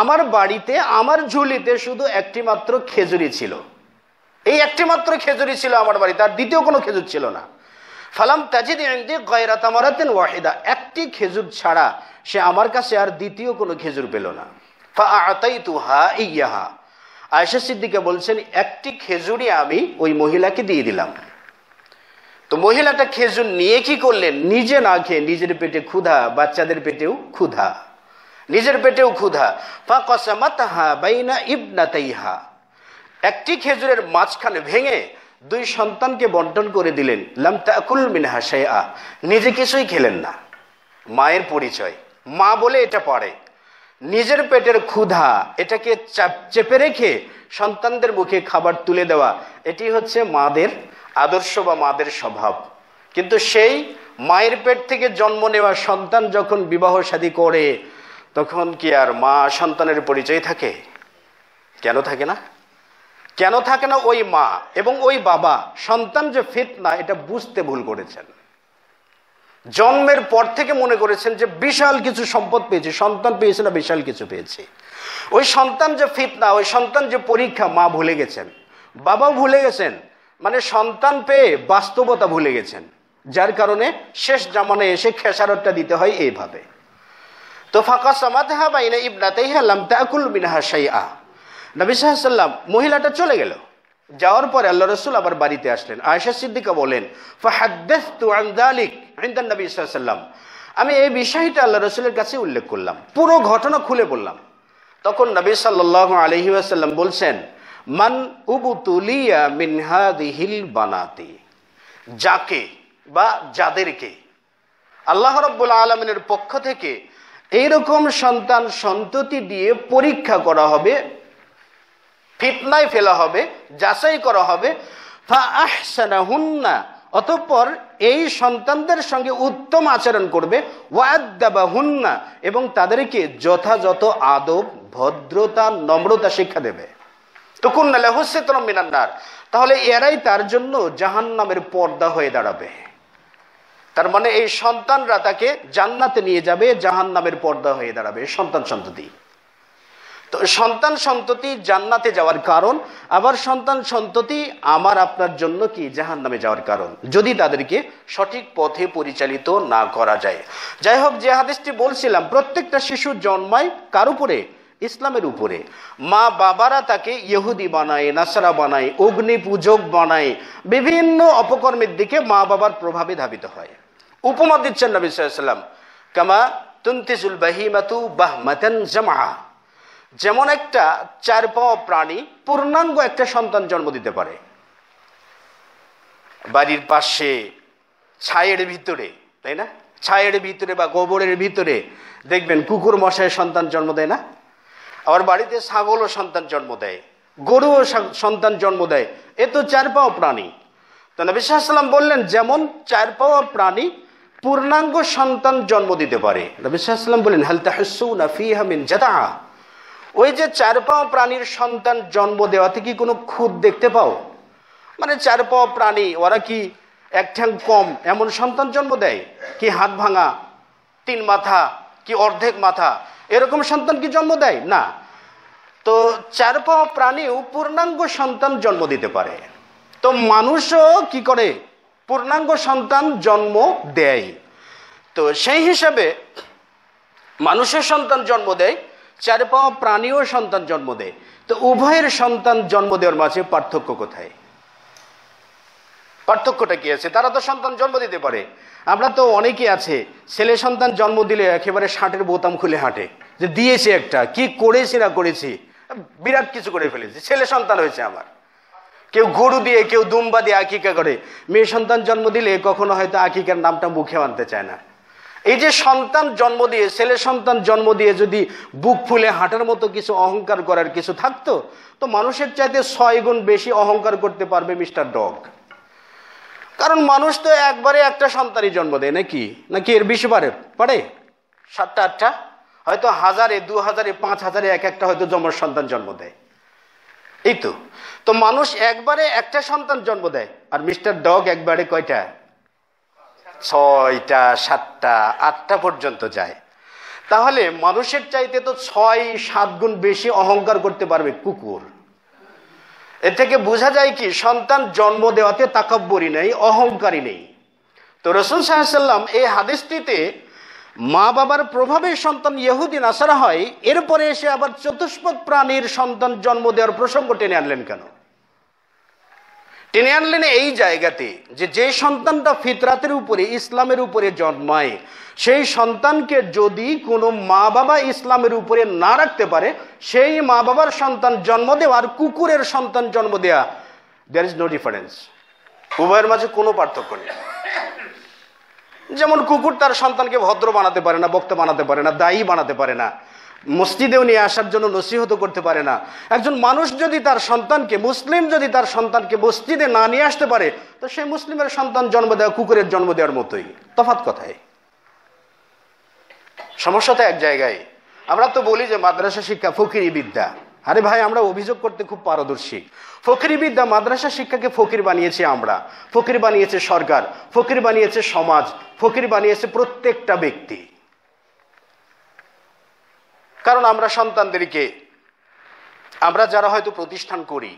আমার বাড়িতে আমার ঝুলিতে শুধু একটি মাত্র খেজুরি ছিল এই একটি মাত্র খেজুরি ছিল আমার বাড়ি তার দ্বিতীয় কোনো খেজুর ছিল না ফালাম তাজিদ ইন্দি গয়রাতামারাতেন ওয়াহিদা একটি খেজুর ছাড়া সে আমার কাছে আর দ্বিতীয় কোনো খেজুর পেল না ফা আতাই তুহা ইয়াহা আয়সা সিদ্দিকে বলছেন একটি খেজুরি আমি ওই মহিলাকে দিয়ে দিলাম তো মহিলাটা খেজুর নিয়ে কি করলেন নিজে না খেয়ে নিজের পেটে ক্ষুধা বাচ্চাদের পেটেও ক্ষুধা নিজের পেটেও ক্ষুধা ফা কসামাতাহা বাইনা ইবনাতাইহা একটি খেজুরের মাঝখানে ভেঙে দুই সন্তানকে বন্টন করে দিলেন লাম তাকুল মিনহা শেয়া নিজে কিছুই খেলেন না মায়ের পরিচয় মা বলে এটা পারে নিজের পেটের ক্ষুধা এটাকে চেপে রেখে সন্তানদের মুখে খাবার তুলে দেওয়া এটি হচ্ছে মাদের আদর্শ বা মাদের স্বভাব কিন্তু সেই মায়ের পেট থেকে জন্ম নেওয়া সন্তান যখন বিবাহ শাদী করে তখন কি আর মা সন্তানের পরিচয় থাকে কেন থাকে না কেন থাকে না ওই মা এবং ওই বাবা সন্তান যে না এটা বুঝতে ভুল করেছেন জন্মের পর থেকে মনে করেছেন যে বিশাল কিছু সম্পদ পেয়েছে সন্তান পেয়েছে না বিশাল কিছু পেয়েছে ওই সন্তান যে না ওই সন্তান যে পরীক্ষা মা ভুলে গেছেন বাবাও ভুলে গেছেন মানে সন্তান পেয়ে বাস্তবতা ভুলে গেছেন যার কারণে শেষ জামানে এসে খেসারতটা দিতে হয় এইভাবে তো ফাঁকা সামাত হা বাইনা ইবনাতেই হালাম তাকুল আকুল সাই আহ নবী সাহাশাল্লাম মহিলাটা চলে গেল যাওয়ার পরে আল্লাহ রসুল আবার বাড়িতে আসলেন আয়সা সিদ্দিকা বলেন নবী আমি এই বিষয়টা আল্লাহ রসুলের কাছে উল্লেখ করলাম পুরো ঘটনা খুলে বললাম তখন নবী সাল্লাহ আলহি আসাল্লাম বলছেন মান উবুতুলিয়া মিনহাদিহিল বানাতি যাকে বা যাদেরকে আল্লাহ রব্বুল আলমিনের পক্ষ থেকে এইরকম সন্তান সন্ততি দিয়ে পরীক্ষা করা হবে ফিতনায় ফেলা হবে যাচাই করা হবে হুন্না অতঃপর এই সন্তানদের সঙ্গে উত্তম আচরণ করবে ওয়াদ্দাবা হুন্না এবং তাদেরকে যথাযথ আদব ভদ্রতা নম্রতা শিক্ষা দেবে তকুন্না লেহসেতন মিনান্নার তাহলে এরাই তার জন্য জাহান নামের পর্দা হয়ে দাঁড়াবে তার মানে এই সন্তানরা তাকে জান্নাতে নিয়ে যাবে জাহান নামের পর্দা হয়ে দাঁড়াবে সন্তান সন্ততি তো সন্তান সন্ততি জান্নাতে যাওয়ার কারণ আবার সন্তান সন্ততি আমার আপনার জন্য কি জাহান নামে যাওয়ার কারণ যদি তাদেরকে সঠিক পথে পরিচালিত না করা যায় যাই হোক যে হাদেশটি বলছিলাম প্রত্যেকটা শিশু জন্মায় কার উপরে ইসলামের উপরে মা বাবারা তাকে ইহুদি বানায় নাসারা বানায় অগ্নি পূজক বানায় বিভিন্ন অপকর্মের দিকে মা বাবার প্রভাবে ধাবিত হয় উপমা দিচ্ছেন নবী সাল্লাম কামা তুন্তিজুল বাহিমাতু বাহমাতেন জামা যেমন একটা চার পাওয়া প্রাণী পূর্ণাঙ্গ একটা সন্তান জন্ম দিতে পারে বাড়ির পাশে ছায়ের ভিতরে তাই না ছায়ের ভিতরে বা গোবরের ভিতরে দেখবেন কুকুর মশায় সন্তান জন্ম দেয় না আবার বাড়িতে ছাগলও সন্তান জন্ম দেয় গরুও সন্তান জন্ম দেয় এ তো চার পাওয়া প্রাণী তো নবী সাল্লাম বললেন যেমন চার পাওয়া প্রাণী পূর্ণাঙ্গ সন্তান জন্ম দিতে পারে নবী সাল্লাম বললেন হালতা হাসু নাফি হামিন জাদা ওই যে চার পাওয়া প্রাণীর সন্তান জন্ম দেওয়াতে কি কোনো খুদ দেখতে পাও মানে চার পাওয়া প্রাণী ওরা কি এক ঠ্যাং কম এমন সন্তান জন্ম দেয় কি হাত ভাঙা তিন মাথা কি অর্ধেক মাথা এরকম সন্তান কি জন্ম দেয় না তো চার পাওয়া প্রাণীও পূর্ণাঙ্গ সন্তান জন্ম দিতে পারে তো মানুষও কি করে পূর্ণাঙ্গ সন্তান জন্ম দেয় তো সেই হিসাবে মানুষের সন্তান জন্ম দেয় চার পাওয়া প্রাণীও সন্তান জন্ম দেয় তো উভয়ের সন্তান জন্ম দেওয়ার মাঝে পার্থক্য কোথায় পার্থক্যটা কি আছে তারা তো সন্তান জন্ম দিতে পারে আমরা তো অনেকে আছে ছেলে সন্তান জন্ম দিলে একেবারে ষাটের বোতাম খুলে হাঁটে যে দিয়েছে একটা কি করেছি না করেছি বিরাট কিছু করে ফেলেছি ছেলে সন্তান হয়েছে আমার কেউ গরু দিয়ে কেউ দুম্বা দিয়ে আকিকা করে মেয়ে সন্তান জন্ম দিলে কখনো হয়তো আকিকার নামটা মুখে আনতে চায় না এই যে সন্তান জন্ম দিয়ে ছেলে সন্তান জন্ম দিয়ে যদি বুক ফুলে হাঁটার মতো কিছু অহংকার করার কিছু থাকতো তো মানুষের চাইতে ছয় গুণ বেশি অহংকার করতে পারবে মিস্টার ডগ কারণ মানুষ তো একবারে একটা সন্তানই জন্ম দেয় নাকি নাকি এর বিশ বারে পারে সাতটা আটটা হয়তো হাজারে দু হাজারে পাঁচ হাজারে এক একটা হয়তো জমর সন্তান জন্ম দেয় এই তো তো মানুষ একবারে একটা সন্তান জন্ম দেয় আর মিস্টার ডগ একবারে কয়টা ছয়টা সাতটা আটটা পর্যন্ত যায় তাহলে মানুষের চাইতে তো ছয় সাত গুণ বেশি অহংকার করতে পারবে কুকুর এ থেকে বোঝা যায় কি সন্তান জন্ম দেওয়াতে তাকাব্বরী নেই অহংকারী নেই তো রসুল সাহাশাল্লাম এই হাদিসটিতে মা বাবার প্রভাবে সন্তান ইহুদিন নাসারা হয় এরপরে এসে আবার চতুষ্পদ প্রাণীর সন্তান জন্ম দেওয়ার প্রসঙ্গ টেনে আনলেন কেন টেনে আনলেন এই জায়গাতে যে যে সন্তানটা ফিতরাতের উপরে ইসলামের উপরে জন্মায় সেই সন্তানকে যদি কোনো মা বাবা ইসলামের উপরে না রাখতে পারে সেই মা বাবার সন্তান জন্ম দেওয়া আর কুকুরের সন্তান জন্ম দেওয়া দেয়ার ইজ নো ডিফারেন্স উভয়ের মাঝে কোনো পার্থক্য নেই যেমন কুকুর তার সন্তানকে ভদ্র বানাতে পারে না বক্তা বানাতে পারে না দায়ী বানাতে পারে না মসজিদেও নিয়ে আসার জন্য নসিহত করতে পারে না একজন মানুষ যদি তার সন্তানকে মুসলিম যদি তার সন্তানকে মসজিদে না নিয়ে আসতে পারে তো সেই মুসলিমের সন্তান জন্ম দেওয়া কুকুরের জন্ম দেওয়ার মতোই তফাত কথায় সমস্যা তো এক জায়গায় আমরা তো বলি যে মাদ্রাসা শিক্ষা ফকিরি বিদ্যা আরে ভাই আমরা অভিযোগ করতে খুব পারদর্শী ফকিরি বিদ্যা মাদ্রাসা শিক্ষাকে ফকির বানিয়েছি আমরা ফকির বানিয়েছে সরকার ফকির বানিয়েছে সমাজ ফকির বানিয়েছে প্রত্যেকটা ব্যক্তি কারণ আমরা সন্তানদেরকে আমরা যারা হয়তো প্রতিষ্ঠান করি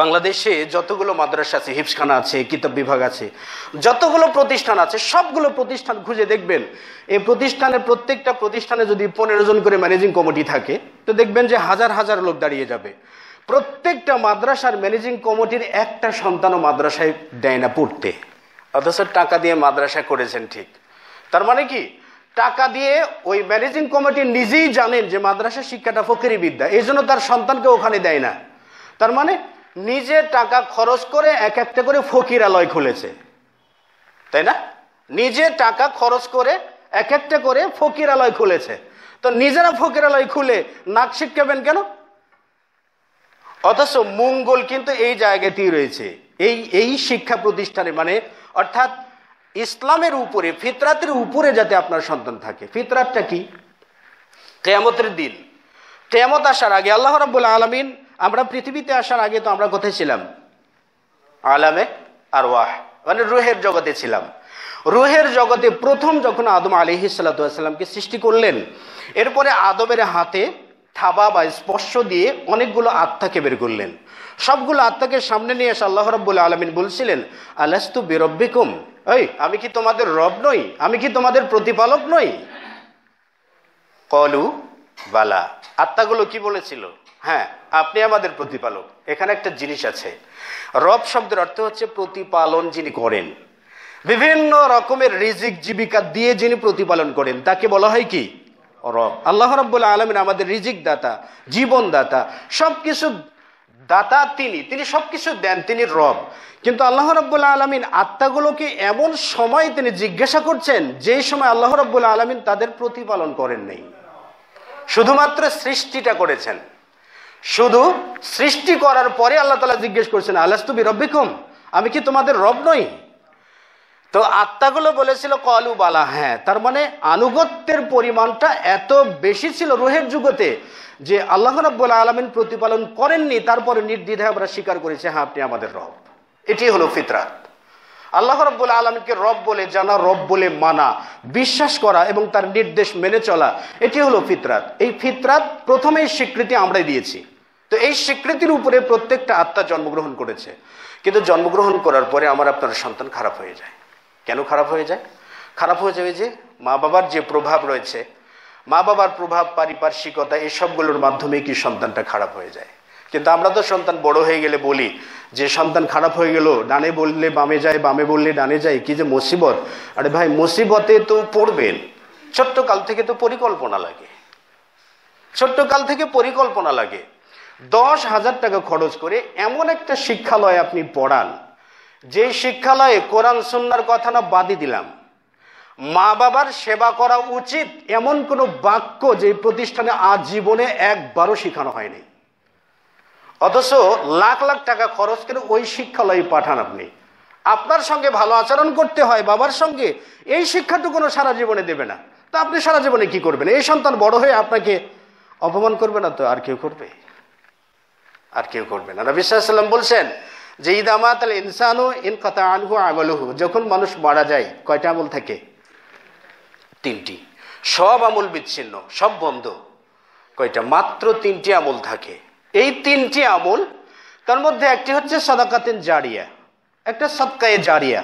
বাংলাদেশে যতগুলো মাদ্রাসা আছে হিপসখানা আছে কিতাব বিভাগ আছে যতগুলো প্রতিষ্ঠান আছে সবগুলো প্রতিষ্ঠান খুঁজে দেখবেন এই প্রতিষ্ঠানের প্রত্যেকটা প্রতিষ্ঠানে যদি পনেরো জন করে ম্যানেজিং কমিটি থাকে তো দেখবেন যে হাজার হাজার লোক দাঁড়িয়ে যাবে প্রত্যেকটা মাদ্রাসার ম্যানেজিং কমিটির একটা সন্তানও মাদ্রাসায় দেয় না পড়তে অথচ টাকা দিয়ে মাদ্রাসা করেছেন ঠিক তার মানে কি টাকা দিয়ে ওই ম্যানেজিং কমিটি নিজেই জানেন যে মাদ্রাসা শিক্ষাটা ফকিরি বিদ্যা এই জন্য তার সন্তানকে ওখানে দেয় না তার মানে নিজে টাকা খরচ করে এক একটা করে ফকিরালয় খুলেছে তাই না নিজে টাকা খরচ করে এক একটা করে ফকিরালয় খুলেছে তো নিজেরা ফকিরালয় খুলে নাক শিক্ষাবেন কেন অথচ মঙ্গল কিন্তু এই জায়গাতেই রয়েছে এই এই শিক্ষা প্রতিষ্ঠানে মানে অর্থাৎ ইসলামের উপরে ফিতরাতের উপরে যাতে আপনার সন্তান থাকে ফিতরাতটা কি কেয়ামতের দিন কেয়ামত আসার আগে আল্লাহ রাবুল আলমিন আমরা পৃথিবীতে আসার আগে তো আমরা কোথায় ছিলাম আলামে আর ওয়াহ মানে রুহের জগতে ছিলাম রুহের জগতে প্রথম যখন আদম আলি সাল্লাতামকে সৃষ্টি করলেন এরপরে আদমের হাতে থাবা বা স্পর্শ দিয়ে অনেকগুলো আত্মাকে বের করলেন সবগুলো আত্মাকে সামনে নিয়ে এসে আল্লাহ রব্বুল আলমিন বলছিলেন আলাস্তু বেরব্বিকুম এই আমি কি তোমাদের রব নই আমি কি তোমাদের প্রতিপালক নই কলু বালা আত্মাগুলো কি বলেছিল হ্যাঁ আপনি আমাদের প্রতিপালক এখানে একটা জিনিস আছে রব শব্দের অর্থ হচ্ছে প্রতিপালন যিনি করেন বিভিন্ন রকমের রিজিক জীবিকা দিয়ে যিনি প্রতিপালন করেন তাকে বলা হয় কি রব আল্লাহ রব্বুল আলমিন আমাদের রিজিক দাতা জীবন দাতা সব কিছু দাতা তিনি তিনি সব কিছু দেন তিনি রব কিন্তু আল্লাহ রব্বুল্লা আলমিন আত্মাগুলোকে এমন সময় তিনি জিজ্ঞাসা করছেন যেই সময় আল্লাহ রব্বুল্লা আলমিন তাদের প্রতিপালন করেন নেই শুধুমাত্র সৃষ্টিটা করেছেন শুধু সৃষ্টি করার পরে আল্লাহ তালা জিজ্ঞেস করছেন আল্লাহতুবি রব্বিকুম আমি কি তোমাদের রব নই তো আত্মাগুলো বলেছিল কলু বালা হ্যাঁ তার মানে আনুগত্যের পরিমাণটা এত বেশি ছিল রুহের যুগতে যে আল্লাহ রাব্বুল আলমিন প্রতিপালন করেননি তারপরে নির্দ্বিধায় আমরা স্বীকার করেছি হ্যাঁ আপনি আমাদের রব এটি হলো ফিতরাত আল্লাহ রব্বুল আলমকে রব বলে জানা রব বলে মানা বিশ্বাস করা এবং তার নির্দেশ মেনে চলা এটি হলো ফিতরাত এই ফিতরাত প্রথমেই স্বীকৃতি আমরাই দিয়েছি তো এই স্বীকৃতির উপরে প্রত্যেকটা আত্মা জন্মগ্রহণ করেছে কিন্তু জন্মগ্রহণ করার পরে আমার আপনার সন্তান খারাপ হয়ে যায় কেন খারাপ হয়ে যায় খারাপ হয়ে যাবে যে মা বাবার যে প্রভাব রয়েছে মা বাবার প্রভাব পারিপার্শ্বিকতা এসবগুলোর মাধ্যমে কি সন্তানটা খারাপ হয়ে যায় কিন্তু আমরা তো সন্তান বড় হয়ে গেলে বলি যে সন্তান খারাপ হয়ে গেল ডানে বললে বামে যায় বামে বললে ডানে যায় কি যে মুসিবত আরে ভাই মুসিবতে তো পড়বেন ছোট্ট কাল থেকে তো পরিকল্পনা লাগে ছোট্ট কাল থেকে পরিকল্পনা লাগে দশ হাজার টাকা খরচ করে এমন একটা শিক্ষালয় আপনি পড়ান যে শিক্ষালয়ে কোরআন সন্ন্যার কথা না বাদই দিলাম মা বাবার সেবা করা উচিত এমন কোনো বাক্য যে প্রতিষ্ঠানে আজীবনে একবারও শেখানো হয়নি অথচ লাখ লাখ টাকা খরচ করে ওই শিক্ষালয়ে পাঠান আপনি আপনার সঙ্গে ভালো আচরণ করতে হয় বাবার সঙ্গে এই কোনো সারা জীবনে দেবে না তা আপনি সারা জীবনে কি করবেন এই সন্তান বড় হয়ে আপনাকে অপমান করবে না তো আর কেউ করবে আর কেউ করবে না রবি সাল্লাম বলছেন যে ইদামাত ইনসানু ইন কথা আনহু আমলহু যখন মানুষ মারা যায় কয়টা আমল থাকে তিনটি সব আমল বিচ্ছিন্ন সব বন্ধ কয়টা মাত্র তিনটি আমল থাকে এই তিনটি আমল তার মধ্যে একটি হচ্ছে সদাকাতিন জারিয়া একটা সৎকায়ে জারিয়া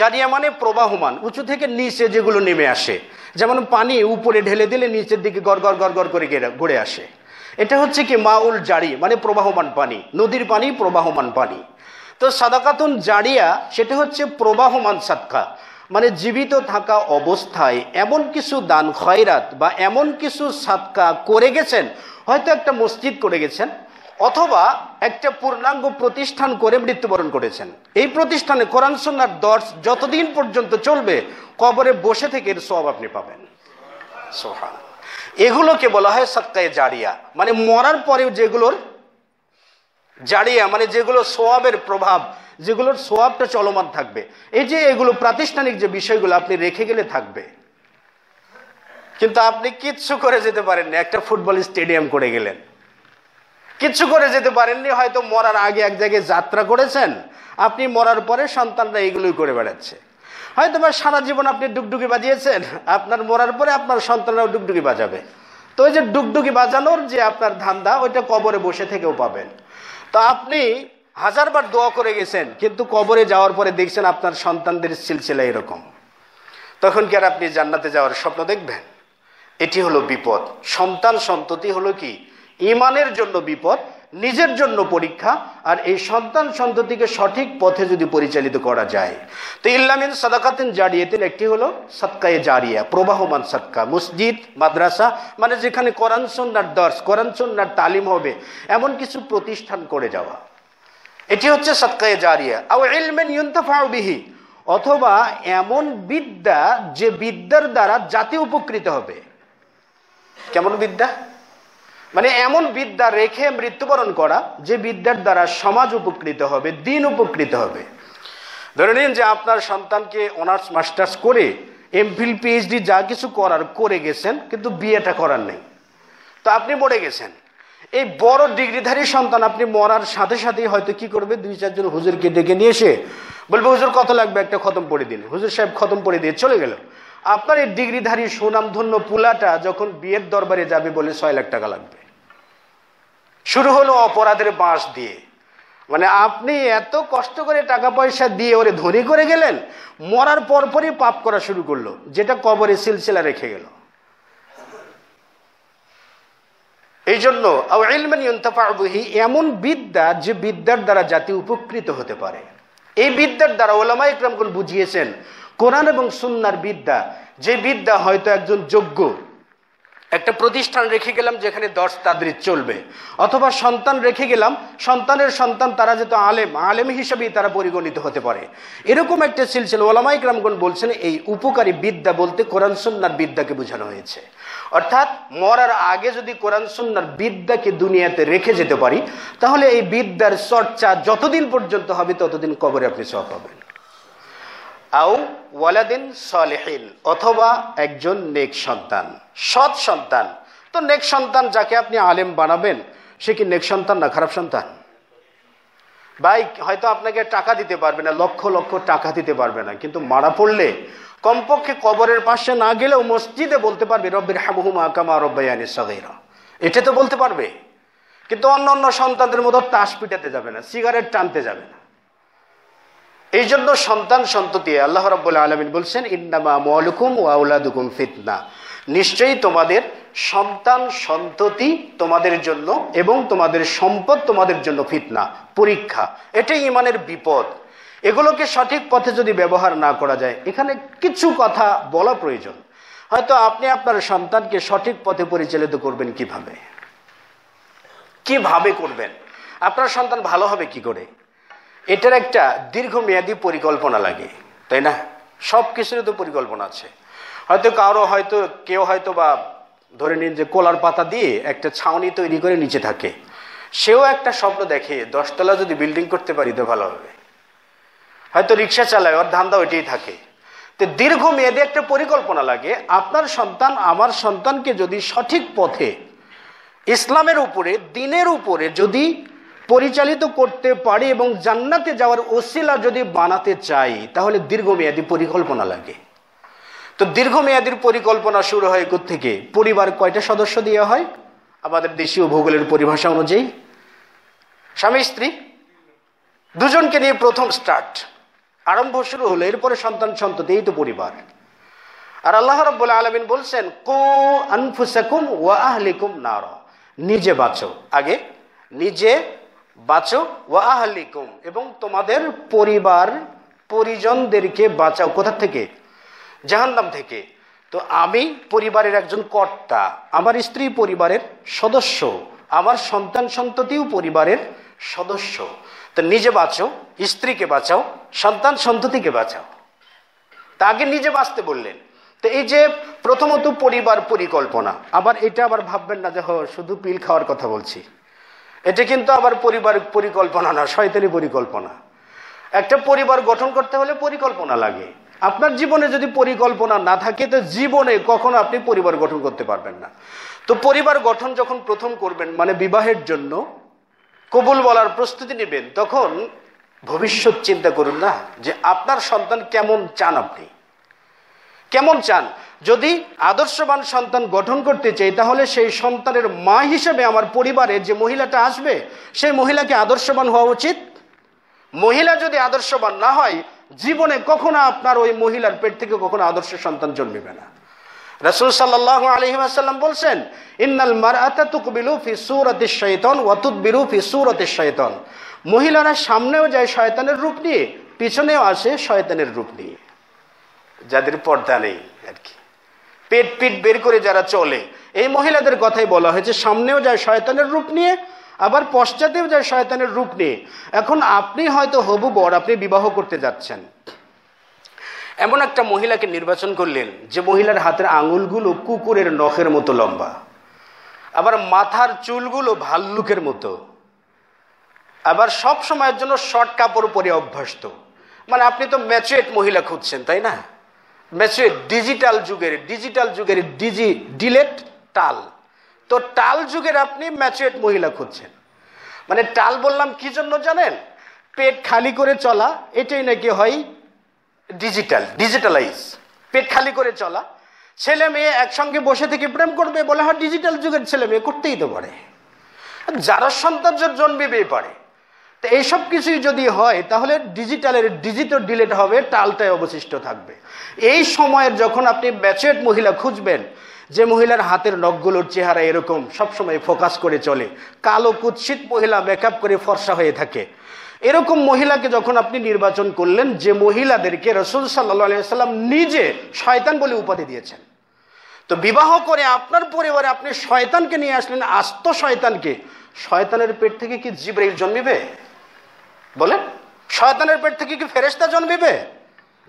জারিয়া মানে প্রবাহমান উঁচু থেকে নিচে যেগুলো নেমে আসে যেমন পানি উপরে ঢেলে দিলে নিচের দিকে গর গর করে ঘুরে আসে এটা হচ্ছে কি মাউল জারি মানে প্রবাহমান পানি নদীর পানি প্রবাহমান পানি তো সাদাকাতুন জারিয়া সেটা হচ্ছে প্রবাহমান সাদকা মানে জীবিত থাকা অবস্থায় এমন কিছু দান খয়রাত বা এমন কিছু সাতকা করে গেছেন হয়তো একটা মসজিদ করে গেছেন অথবা একটা পূর্ণাঙ্গ প্রতিষ্ঠান করে মৃত্যুবরণ করেছেন এই প্রতিষ্ঠানে কোরআন সন্ন্যার দর্শ যতদিন পর্যন্ত চলবে কবরে বসে থেকে এর সব আপনি পাবেন সোহান এগুলোকে বলা হয় সাতকায় জারিয়া মানে মরার পরেও যেগুলোর জারিয়া মানে যেগুলো সোয়াবের প্রভাব যেগুলোর সোয়াবটা চলমান থাকবে এই যে এগুলো প্রাতিষ্ঠানিক যে বিষয়গুলো আপনি রেখে গেলে থাকবে কিন্তু আপনি কিচ্ছু করে যেতে পারেননি একটা ফুটবল স্টেডিয়াম করে গেলেন কিচ্ছু করে যেতে পারেননি হয়তো মরার আগে এক জায়গায় যাত্রা করেছেন আপনি মরার পরে সন্তানরা এগুলোই করে বেড়াচ্ছে হয়তো বা সারা জীবন আপনি ডুগডুগি বাজিয়েছেন আপনার মরার পরে আপনার সন্তানরাও ডুগডুগি বাজাবে তো ওই যে ডুগডুগি বাজানোর যে আপনার ধান্দা ওইটা কবরে বসে থেকেও পাবেন তা আপনি হাজারবার দোয়া করে গেছেন কিন্তু কবরে যাওয়ার পরে দেখছেন আপনার সন্তানদের সিলসিলা এরকম তখন কি আর আপনি জান্নাতে যাওয়ার স্বপ্ন দেখবেন এটি হলো বিপদ সন্তান সন্ততি হলো কি ইমানের জন্য বিপদ নিজের জন্য পরীক্ষা আর এই সন্তান সন্ততিকে সঠিক পথে যদি পরিচালিত করা যায় তো ইল্লামিন সাদাকাতিন জারিয়েতেন একটি হলো সৎকায়ে জারিয়া প্রবাহমান সৎকা মসজিদ মাদ্রাসা মানে যেখানে করান সন্ন্যার দর্শ করান সন্ন্যার তালিম হবে এমন কিছু প্রতিষ্ঠান করে যাওয়া এটি হচ্ছে সৎকায়ে জারিয়া আও ইলমেন ইউন্তফাউবিহি অথবা এমন বিদ্যা যে বিদ্যার দ্বারা জাতি উপকৃত হবে কেমন বিদ্যা মানে এমন বিদ্যা রেখে মৃত্যুবরণ করা যে বিদ্যার দ্বারা সমাজ উপকৃত হবে দিন উপকৃত হবে ধরে নিন যে আপনার সন্তানকে অনার্স মাস্টার্স করে এমফিল পিএইচডি যা কিছু করার করে গেছেন কিন্তু বিয়েটা করার নেই তো আপনি মরে গেছেন এই বড় ডিগ্রিধারী সন্তান আপনি মরার সাথে সাথেই হয়তো কি করবে দুই চারজন হুজুরকে ডেকে নিয়ে এসে বলবে হুজুর কত লাগবে একটা খতম পড়ে দিন হুজুর সাহেব খতম পড়ে দিয়ে চলে গেল আপনার এই ডিগ্রিধারী সুনামধন্য পুলাটা যখন বিয়ের দরবারে যাবে বলে ছয় লাখ টাকা লাগবে শুরু হলো অপরাধের বাঁশ দিয়ে মানে আপনি এত কষ্ট করে টাকা পয়সা দিয়ে ওরে ধনী করে গেলেন মরার পরপরই পাপ করা শুরু করলো যেটা কবরে সিলসিলা রেখে গেল এই জন্য এমন বিদ্যা যে বিদ্যার দ্বারা জাতি উপকৃত হতে পারে এই বিদ্যার দ্বারা ওলামা ইকরামগুল বুঝিয়েছেন কোরআন এবং সুন্নার বিদ্যা যে বিদ্যা হয়তো একজন যোগ্য একটা প্রতিষ্ঠান রেখে গেলাম যেখানে দশ তাদের চলবে অথবা সন্তান রেখে গেলাম সন্তানের সন্তান তারা যেহেতু আলেম আলেম হিসেবেই তারা পরিগণিত হতে পারে এরকম একটা সিলসিল ওলামাই গ্রামগণ বলছেন এই উপকারী বিদ্যা বলতে কোরআন সুন্নার বিদ্যাকে বোঝানো হয়েছে অর্থাৎ মরার আগে যদি কোরআন সুন্নার বিদ্যাকে দুনিয়াতে রেখে যেতে পারি তাহলে এই বিদ্যার চর্চা যতদিন পর্যন্ত হবে ততদিন কবরে আপনি সব পাবেন আউ ওয়ালাদিন সলেহিন অথবা একজন নেক সন্তান সৎ সন্তান তো নেক সন্তান যাকে আপনি আলেম বানাবেন সে কি নেক সন্তান না খারাপ সন্তান ভাই হয়তো আপনাকে টাকা দিতে পারবে না লক্ষ লক্ষ টাকা দিতে পারবে না কিন্তু মারা পড়লে কমপক্ষে কবরের পাশে না গেলেও মসজিদে বলতে পারবে রব্বির হাবুহুমা কামা রব্বাইয়ানি সগেরা এটা তো বলতে পারবে কিন্তু অন্য অন্য সন্তানদের মতো তাস পিটাতে যাবে না সিগারেট টানতে যাবে না এই জন্য সন্তান সন্ততি আল্লাহ রাবুল্লাহ আলমিন বলছেন ইন্দামা মলকুম ওয়াউলাদুকুম ফিতনা নিশ্চয়ই তোমাদের সন্তান সন্ততি তোমাদের জন্য এবং তোমাদের সম্পদ তোমাদের জন্য ফিতনা পরীক্ষা এটাই ইমানের বিপদ এগুলোকে সঠিক পথে যদি ব্যবহার না করা যায় এখানে কিছু কথা বলা প্রয়োজন হয়তো আপনি আপনার সন্তানকে সঠিক পথে পরিচালিত করবেন কিভাবে কিভাবে করবেন আপনার সন্তান ভালো হবে কি করে এটার একটা দীর্ঘমেয়াদী পরিকল্পনা লাগে তাই না সব কিছুরই তো পরিকল্পনা আছে হয়তো কারো হয়তো কেউ হয়তো বা ধরে নিন যে কোলার পাতা দিয়ে একটা ছাউনি তৈরি করে নিচে থাকে সেও একটা স্বপ্ন দেখে দশতলা যদি বিল্ডিং করতে পারি তো ভালো হবে হয়তো রিক্সা চালায় ওর ধান্দা ওইটাই থাকে তো দীর্ঘমেয়াদী একটা পরিকল্পনা লাগে আপনার সন্তান আমার সন্তানকে যদি সঠিক পথে ইসলামের উপরে দিনের উপরে যদি পরিচালিত করতে পারি এবং জান্নাতে যাওয়ার ওসিলা যদি বানাতে চাই তাহলে দীর্ঘমেয়াদী পরিকল্পনা লাগে তো দীর্ঘমেয়াদীর পরিকল্পনা শুরু হয় থেকে পরিবার কয়টা সদস্য দেওয়া হয় আমাদের দেশীয় ভূগোলের পরিভাষা অনুযায়ী স্বামী স্ত্রী দুজনকে নিয়ে প্রথম স্টার্ট আরম্ভ শুরু হলো এরপরে সন্তান সন্ততি এই তো পরিবার আর আল্লাহ রব্বুল আলমিন বলছেন কো আনফুসাকুম ওয়া আহলিকুম নার নিজে বাঁচো আগে নিজে বাঁচো ওয়া আহলিকুম এবং তোমাদের পরিবার পরিজনদেরকে বাঁচাও কোথা থেকে জাহান্নাম থেকে তো আমি পরিবারের একজন কর্তা আমার স্ত্রী পরিবারের সদস্য আমার সন্তান সন্ততিও পরিবারের সদস্য তো নিজে বাঁচো স্ত্রীকে বাঁচাও সন্তান সন্ততিকে বাঁচাও তাকে নিজে বাঁচতে বললেন তো এই যে প্রথমত পরিবার পরিকল্পনা আবার এটা আবার ভাববেন না যে হ্যাঁ, শুধু পিল খাওয়ার কথা বলছি এটি কিন্তু আবার পরিবার পরিকল্পনা না শয়তানি পরিকল্পনা একটা পরিবার গঠন করতে হলে পরিকল্পনা লাগে আপনার জীবনে যদি পরিকল্পনা না থাকে তো জীবনে কখনো আপনি পরিবার গঠন করতে পারবেন না তো পরিবার গঠন যখন প্রথম করবেন মানে বিবাহের জন্য কবুল বলার প্রস্তুতি নেবেন তখন ভবিষ্যৎ চিন্তা করুন না যে আপনার সন্তান কেমন চান আপনি কেমন চান যদি আদর্শবান সন্তান গঠন করতে চাই তাহলে সেই সন্তানের মা হিসেবে আমার পরিবারে যে মহিলাটা আসবে সেই মহিলাকে আদর্শবান হওয়া উচিত মহিলা যদি আদর্শবান না হয় জীবনে কখনো আপনার ওই মহিলার পেট থেকে কখনো আদর্শ সন্তান জন্মিবে না রসুল সাল্লাহ আলহিমাসাল্লাম বলছেন ইন্নাল মারাতা তুকবিলু ফি সুরতে শৈতন ওয়াতুদ্বিরু ফি সুরতে শৈতন মহিলারা সামনেও যায় শয়তানের রূপ নিয়ে পিছনেও আসে শয়তানের রূপ নিয়ে যাদের পর্দা নেই আর কি পেট পিট বের করে যারা চলে এই মহিলাদের কথাই বলা হয়েছে সামনেও যায় শয়তানের রূপ নিয়ে আবার পশ্চাতেও যায় শয়তানের রূপ নিয়ে এখন আপনি হয়তো হবু বর আপনি বিবাহ করতে যাচ্ছেন এমন একটা মহিলাকে নির্বাচন করলেন যে মহিলার হাতের আঙুলগুলো কুকুরের নখের মতো লম্বা আবার মাথার চুলগুলো ভাল্লুকের মতো আবার সব সময়ের জন্য শর্ট কাপড় পরে অভ্যস্ত মানে আপনি তো ম্যাচুয়েট মহিলা খুঁজছেন তাই না মেসে ডিজিটাল যুগের ডিজিটাল যুগের ডিজি ডিলেট টাল তো টাল যুগের আপনি ম্যাচুয়েট মহিলা খুঁজছেন মানে টাল বললাম কি জন্য জানেন পেট খালি করে চলা এটাই নাকি হয় ডিজিটাল ডিজিটালাইজ পেট খালি করে চলা ছেলে মেয়ে একসঙ্গে বসে থেকে প্রেম করবে বলে হ্যাঁ ডিজিটাল যুগের ছেলে মেয়ে করতেই তো পারে যারা সন্তান জন্মিবেই পারে তো এইসব কিছুই যদি হয় তাহলে ডিজিটালের ডিজিটাল ডিলেট হবে টালটায় অবশিষ্ট থাকবে এই সময়ের যখন আপনি ব্যাচেট মহিলা খুঁজবেন যে মহিলার হাতের নখগুলোর চেহারা এরকম সবসময় ফোকাস করে চলে কালো কুৎসিত মহিলা মেকআপ করে ফর্সা হয়ে থাকে এরকম মহিলাকে যখন আপনি নির্বাচন করলেন যে মহিলাদেরকে রসুল সাল্লা সাল্লাম নিজে শয়তান বলে উপাধি দিয়েছেন তো বিবাহ করে আপনার পরিবারে আপনি শয়তানকে নিয়ে আসলেন আস্ত শয়তানকে শয়তানের পেট থেকে কি জিব্রাইল জন্মিবে বলেন শয়তানের পেট থেকে কি ফেরেস্তা জন্মিবে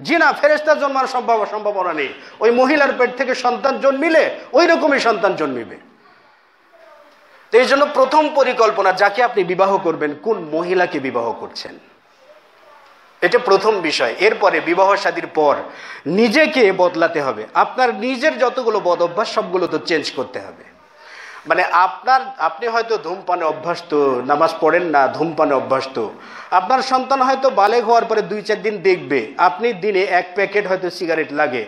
জি না ফেরেস্তা জন্মার সম্ভব সম্ভাবনা নেই ওই মহিলার পেট থেকে সন্তান জন্মিলে ওই রকমই সন্তান জন্মিবে তো এই জন্য প্রথম পরিকল্পনা যাকে আপনি বিবাহ করবেন কোন মহিলাকে বিবাহ করছেন এটা প্রথম বিষয় এরপরে বিবাহ সাদীর পর নিজেকে বদলাতে হবে আপনার নিজের যতগুলো বদ অভ্যাস সবগুলো তো চেঞ্জ করতে হবে মানে আপনার আপনি হয়তো ধূমপানে অভ্যস্ত নামাজ পড়েন না ধূমপানে অভ্যস্ত আপনার সন্তান হয়তো বালেগ হওয়ার পরে দুই চার দিন দেখবে আপনি দিনে এক প্যাকেট হয়তো সিগারেট লাগে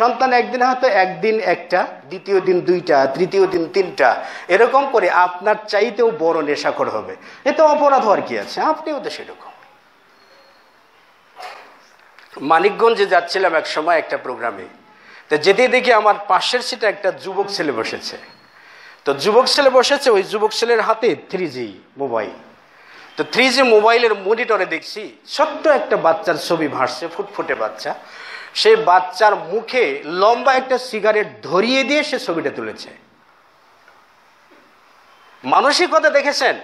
সন্তান একদিন হয়তো একদিন একটা দ্বিতীয় দিন দুইটা তৃতীয় দিন তিনটা এরকম করে আপনার চাইতেও বড় নেশাখর হবে এতে অপরাধ হওয়ার কি আছে আপনিও তো সেরকম মানিকগঞ্জে যাচ্ছিলাম এক সময় একটা প্রোগ্রামে তো যেতে দেখি আমার পাশের সিটে একটা যুবক ছেলে বসেছে তো যুবক ছেলে বসেছে ওই যুবক ছেলের হাতে থ্রি জি মোবাইল তো থ্রি জি মোবাইলের মনিটরে দেখছি ছোট্ট একটা বাচ্চার ছবি ভাসছে ফুটফুটে বাচ্চা সেই বাচ্চার মুখে লম্বা একটা সিগারেট ধরিয়ে দিয়ে সে ছবিটা তুলেছে মানসিকতা দেখেছেন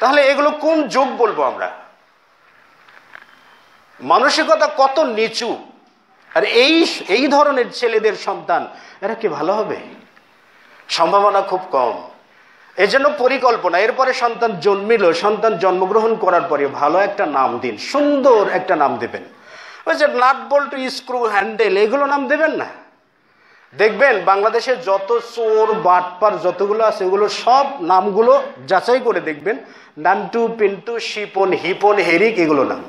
তাহলে এগুলো কোন যোগ বলবো আমরা মানসিকতা কত নিচু আর এই এই ধরনের ছেলেদের সন্তান এরা কি ভালো হবে সম্ভাবনা খুব কম এজন্য পরিকল্পনা এরপরে সন্তান জন্মিল সন্তান জন্মগ্রহণ করার পরে ভালো একটা নাম দিন সুন্দর একটা নাম দেবেন ওই যে নাট বল্টু স্ক্রু হ্যান্ডেল এগুলো নাম দেবেন না দেখবেন বাংলাদেশে যত চোর বাটপার যতগুলো আছে এগুলো সব নামগুলো যাচাই করে দেখবেন নান্টু পিন্টু শিপন হিপন হেরিক এগুলো নাম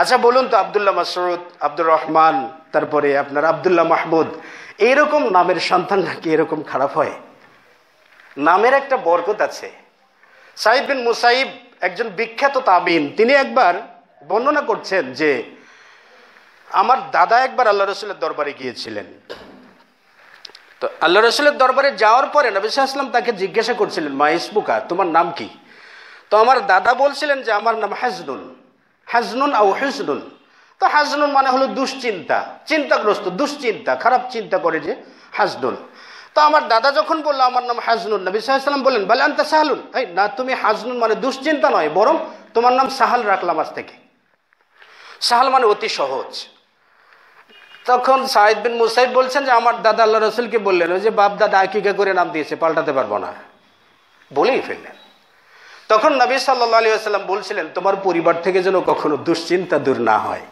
আচ্ছা বলুন তো আবদুল্লাহ মাসরুদ আব্দুর রহমান তারপরে আপনার আবদুল্লাহ মাহমুদ এইরকম নামের সন্তান নাকি এরকম খারাপ হয় নামের একটা বরকত আছে সাইদ বিন মুসাইব একজন বিখ্যাত তাবিন তিনি একবার বর্ণনা করছেন যে আমার দাদা একবার আল্লাহ রসুলের দরবারে গিয়েছিলেন তো আল্লাহ রসুলের দরবারে যাওয়ার পরে নবী আসলাম তাকে জিজ্ঞাসা করছিলেন মা ইসবুকা তোমার নাম কি তো আমার দাদা বলছিলেন যে আমার নাম হাজনুন হাজনুন আউ হিজনুন তো হাজনুন মানে হলো দুশ্চিন্তা চিন্তাগ্রস্ত দুশ্চিন্তা খারাপ চিন্তা করে যে হাজনুন তো আমার দাদা যখন বললো আমার নাম হাজনুন নবী সাহাশালাম বললেন বলে আন্তা সাহালুন এই না তুমি হাজনুন মানে দুশ্চিন্তা নয় বরং তোমার নাম সাহাল রাখলাম আজ থেকে সাহাল মানে অতি সহজ তখন সাহেদ বিন মুসাইদ বলছেন যে আমার দাদা আল্লাহ রসুলকে বললেন ওই যে বাপ দাদা আকিকা করে নাম দিয়েছে পাল্টাতে পারবো না বলেই ফেললেন তখন নবী সাল্লাহ আলী আসাল্লাম বলছিলেন তোমার পরিবার থেকে যেন কখনো দুশ্চিন্তা দূর না হয়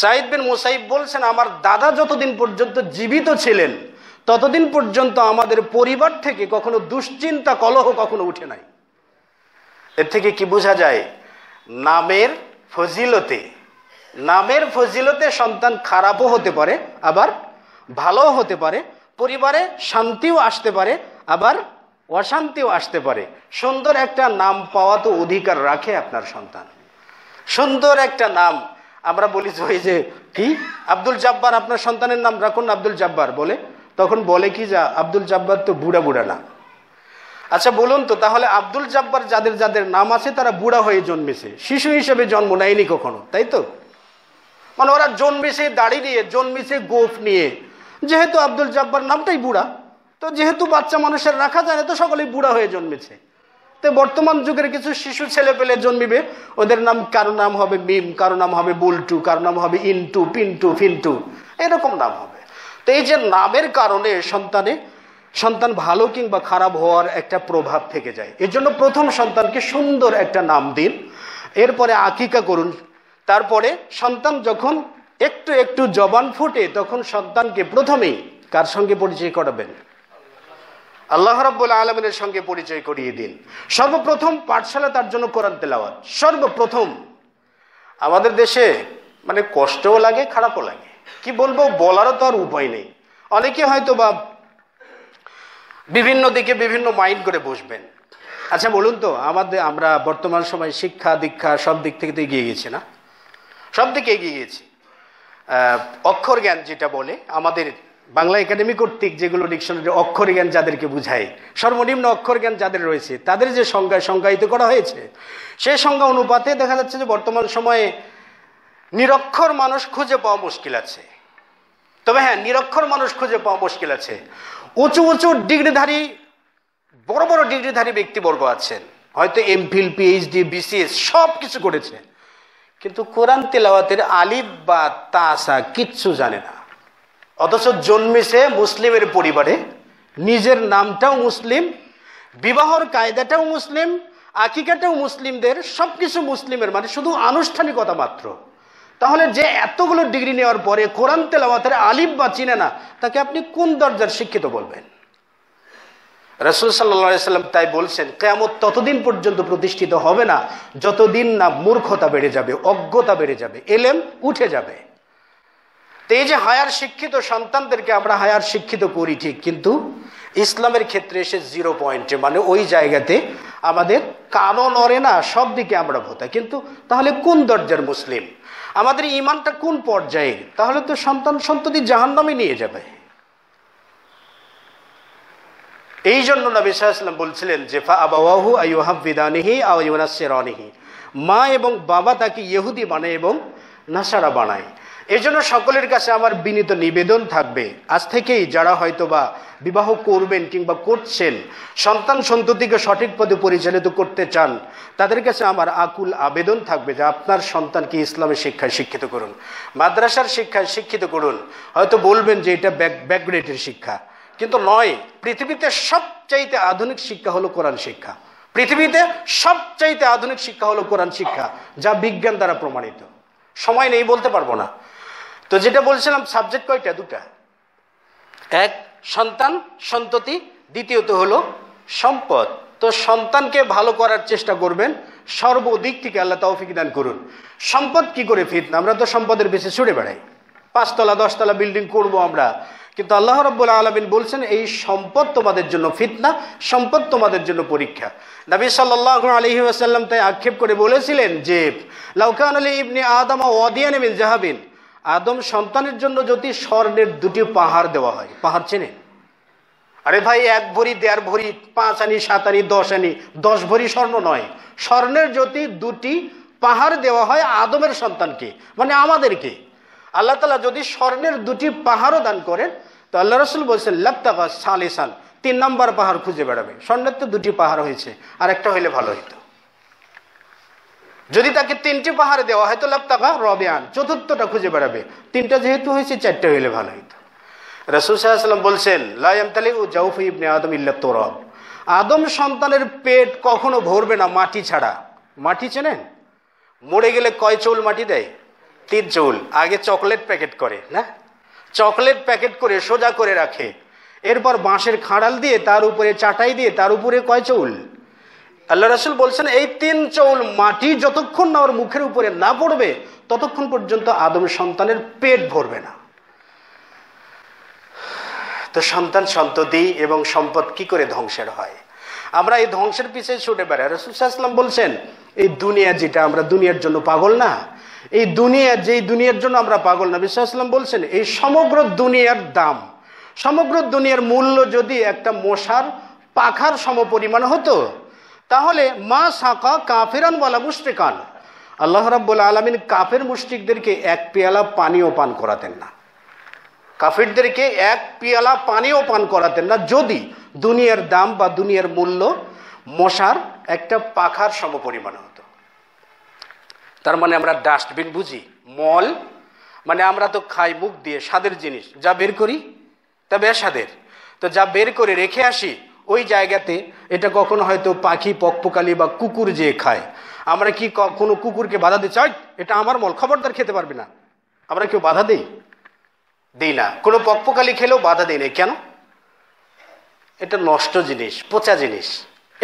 সাইদ বিন মুসাইব বলছেন আমার দাদা যতদিন পর্যন্ত জীবিত ছিলেন ততদিন পর্যন্ত আমাদের পরিবার থেকে কখনো দুশ্চিন্তা কলহ কখনো উঠে নাই এর থেকে কি বোঝা যায় নামের ফজিলতে নামের ফজিলতে সন্তান খারাপও হতে পারে আবার ভালোও হতে পারে পরিবারে শান্তিও আসতে পারে আবার অশান্তিও আসতে পারে সুন্দর একটা নাম পাওয়া তো অধিকার রাখে আপনার সন্তান সুন্দর একটা নাম আমরা বলি ওই যে কি আব্দুল জাব্বার আপনার সন্তানের নাম রাখুন আব্দুল জাব্বার বলে তখন বলে কি যা আব্দুল জাব্বার তো বুড়া বুড়া না আচ্ছা বলুন তো তাহলে আব্দুল জাব্বার যাদের যাদের নাম আছে তারা বুড়া হয়ে জন্মেছে শিশু হিসেবে জন্ম নেয়নি কখনো তাই তো মানে ওরা জন্মেছে দাড়ি নিয়ে জন্মেছে গোফ নিয়ে যেহেতু আব্দুল জাব্বার নামটাই বুড়া তো যেহেতু বাচ্চা মানুষের রাখা যায় না তো সকলেই বুড়া হয়ে জন্মেছে তো বর্তমান যুগের কিছু শিশু ছেলে পেলে জন্মিবে ওদের নাম কারো নাম হবে মিম কারো নাম হবে বুলটু কারো নাম হবে ইন্টু পিন্টু ফিন্টু এরকম নাম হবে তো এই যে নামের কারণে সন্তানে সন্তান ভালো কিংবা খারাপ হওয়ার একটা প্রভাব থেকে যায় এর জন্য প্রথম সন্তানকে সুন্দর একটা নাম দিন এরপরে আকিকা করুন তারপরে সন্তান যখন একটু একটু জবান ফুটে তখন সন্তানকে প্রথমেই কার সঙ্গে পরিচয় করাবেন আল্লাহ রাব্বুল আলমিনের সঙ্গে পরিচয় করিয়ে দিন সর্বপ্রথম পাঠশালা তার জন্য কোরআন তেলাওয়াত সর্বপ্রথম আমাদের দেশে মানে কষ্টও লাগে খারাপও লাগে কি বলবো বলারও তো আর উপায় নেই অনেকে হয়তো বা বিভিন্ন দিকে বিভিন্ন মাইন্ড করে বসবেন আচ্ছা বলুন তো আমাদের আমরা বর্তমান সময় শিক্ষা দীক্ষা সব দিক থেকে তো এগিয়ে গেছি না সব দিকে এগিয়ে গিয়েছি অক্ষর জ্ঞান যেটা বলে আমাদের বাংলা একাডেমি কর্তৃক যেগুলো ডিকশনারি অক্ষর জ্ঞান যাদেরকে বুঝায় সর্বনিম্ন অক্ষর জ্ঞান যাদের রয়েছে তাদের যে সংজ্ঞায় সংজ্ঞায়িত করা হয়েছে সে সংজ্ঞা অনুপাতে দেখা যাচ্ছে যে বর্তমান সময়ে নিরক্ষর মানুষ খুঁজে পাওয়া মুশকিল আছে তবে হ্যাঁ নিরক্ষর মানুষ খুঁজে পাওয়া মুশকিল আছে উঁচু উঁচু ডিগ্রিধারী বড় বড় ডিগ্রিধারী ব্যক্তিবর্গ আছেন হয়তো এমফিল পিএইচডি বিসিএস সব কিছু করেছে কিন্তু কোরআন তেলাওয়াতের আলিফ বা তাসা কিচ্ছু জানে না অথচ জন্মেছে মুসলিমের পরিবারে নিজের নামটাও মুসলিম বিবাহর কায়দাটাও মুসলিম আকিকাটাও মুসলিমদের সব কিছু মুসলিমের মানে শুধু আনুষ্ঠানিকতা মাত্র তাহলে যে এতগুলো ডিগ্রি নেওয়ার পরে কোরআন তেলাওয়াতের আলিম বা চিনে না তাকে আপনি কোন দরজার শিক্ষিত বলবেন রসুল সাল্লাম তাই বলছেন কেমন ততদিন পর্যন্ত প্রতিষ্ঠিত হবে না যতদিন না মূর্খতা বেড়ে যাবে অজ্ঞতা বেড়ে যাবে এলেম উঠে যাবে তো এই যে হায়ার শিক্ষিত সন্তানদেরকে আমরা হায়ার শিক্ষিত করি ঠিক কিন্তু ইসলামের ক্ষেত্রে এসে জিরো পয়েন্টে মানে ওই জায়গাতে আমাদের কানও নড়ে না সব দিকে আমরা ভোতা কিন্তু তাহলে কোন দরজার মুসলিম আমাদের ইমানটা কোন পর্যায়ে তাহলে তো সন্তান সন্ততি জাহান্নামে নিয়ে যাবে এই জন্য নবী সাল্লাম বলছিলেন যে ফা আবাহু আইহাবিদানিহি আউনাসেরানিহি মা এবং বাবা তাকে ইহুদি বানায় এবং নাসারা বানায় এজন্য সকলের কাছে আমার বিনীত নিবেদন থাকবে আজ থেকেই যারা হয়তোবা বিবাহ করবেন কিংবা করছেন সন্তান সন্ততিকে সঠিক পদে পরিচালিত করতে চান তাদের কাছে আমার আকুল আবেদন থাকবে যে আপনার সন্তানকে ইসলামের শিক্ষায় শিক্ষিত করুন মাদ্রাসার শিক্ষায় শিক্ষিত করুন হয়তো বলবেন যে এটা ব্যাক ব্যাকগ্রেডের শিক্ষা কিন্তু নয় পৃথিবীতে সবচাইতে আধুনিক শিক্ষা হলো কোরআন শিক্ষা পৃথিবীতে সবচাইতে আধুনিক শিক্ষা হলো কোরআন শিক্ষা যা বিজ্ঞান দ্বারা প্রমাণিত সময় নেই বলতে পারবো না তো যেটা বলছিলাম সাবজেক্ট কয়টা দুটা এক সন্তান সন্ততি দ্বিতীয়ত হলো সম্পদ তো সন্তানকে ভালো করার চেষ্টা করবেন সর্বদিক থেকে আল্লাহ তৌফিক দান করুন সম্পদ কি করে না আমরা তো সম্পদের বেশি ছুটে বেড়াই পাঁচতলা দশতলা বিল্ডিং করব আমরা কিন্তু আল্লাহ রব্বুল আলমিন বলছেন এই সম্পদ তোমাদের জন্য ফিতনা সম্পদ তোমাদের জন্য পরীক্ষা নবী সাল্লাহ আলহি আসাল্লাম তাই আক্ষেপ করে বলেছিলেন যে লাউকান আলী ইবনে আদম ওয়াদিয়ান জাহাবিন আদম সন্তানের জন্য যদি স্বর্ণের দুটি পাহাড় দেওয়া হয় পাহাড় চেনে আরে ভাই এক ভরি দেড় ভরি পাঁচ আনি সাত আনি দশ আনি দশ ভরি স্বর্ণ নয় স্বর্ণের যদি দুটি পাহাড় দেওয়া হয় আদমের সন্তানকে মানে আমাদেরকে আল্লাহ তালা যদি স্বর্ণের দুটি পাহাড়ও দান করেন তো আল্লাহ রসুল বলছেন লাপ্তাফা সাল তিন নম্বর পাহাড় খুঁজে বেড়াবে স্বর্ণের তো দুটি পাহাড় হয়েছে আর একটা হইলে ভালো হইতো যদি তাকে তিনটি পাহাড়ে দেওয়া হয় তো লাপ্তাকা রবে আন চতুর্থটা খুঁজে বেড়াবে তিনটা যেহেতু হয়েছে চারটে হইলে ভালো হইতো রসুল সাহাশাল্লাম বলছেন তালি ও জাউফ ইবনে আদম ইল্লা তোরব আদম সন্তানের পেট কখনো ভরবে না মাটি ছাড়া মাটি চেনেন মরে গেলে কয় চৌল মাটি দেয় তিন চৌল আগে চকলেট প্যাকেট করে না চকলেট প্যাকেট করে সোজা করে রাখে এরপর বাঁশের খাঁড়াল দিয়ে তার উপরে চাটাই দিয়ে তার উপরে কয় চৌল আল্লাহ রাসুল বলছেন এই তিন চৌল মাটি যতক্ষণ না ওর মুখের উপরে না পড়বে ততক্ষণ পর্যন্ত আদম সন্তানের পেট ভরবে না তো সন্তান সন্ততি এবং সম্পদ কি করে ধ্বংসের হয় আমরা এই ধ্বংসের পিছিয়ে ছুটে বেড়াই রসুল সাহসলাম বলছেন এই দুনিয়া যেটা আমরা দুনিয়ার জন্য পাগল না এই দুনিয়া যেই দুনিয়ার জন্য আমরা পাগল না বিশ্বাসলাম বলছেন এই সমগ্র দুনিয়ার দাম সমগ্র দুনিয়ার মূল্য যদি একটা মশার পাখার সমপরিমাণ হতো তাহলে মা সাঁকা কাফেরান বলা মুশরিকান আল্লাহ রাব্বুল আলমিন কাফের মুষ্টিকদেরকে এক পেয়ালা পানিও পান করাতেন না কাফিরদেরকে এক পেয়ালা পানিও পান করাতেন না যদি দুনিয়ার দাম বা দুনিয়ার মূল্য মশার একটা পাখার সমপরিমাণ হতো তার মানে আমরা ডাস্টবিন বুঝি মল মানে আমরা তো খাই মুখ দিয়ে স্বাদের জিনিস যা বের করি তা বেসাদের তো যা বের করে রেখে আসি ওই জায়গাতে এটা কখনো হয়তো পাখি পকপকালি বা কুকুর যে খায় আমরা কি কোনো কুকুরকে বাধা দিই চাই এটা আমার মল খবরদার খেতে পারবে না আমরা কেউ বাধা দিই দিই না কোনো পকপকালি খেলেও বাধা দিই না কেন এটা নষ্ট জিনিস পচা জিনিস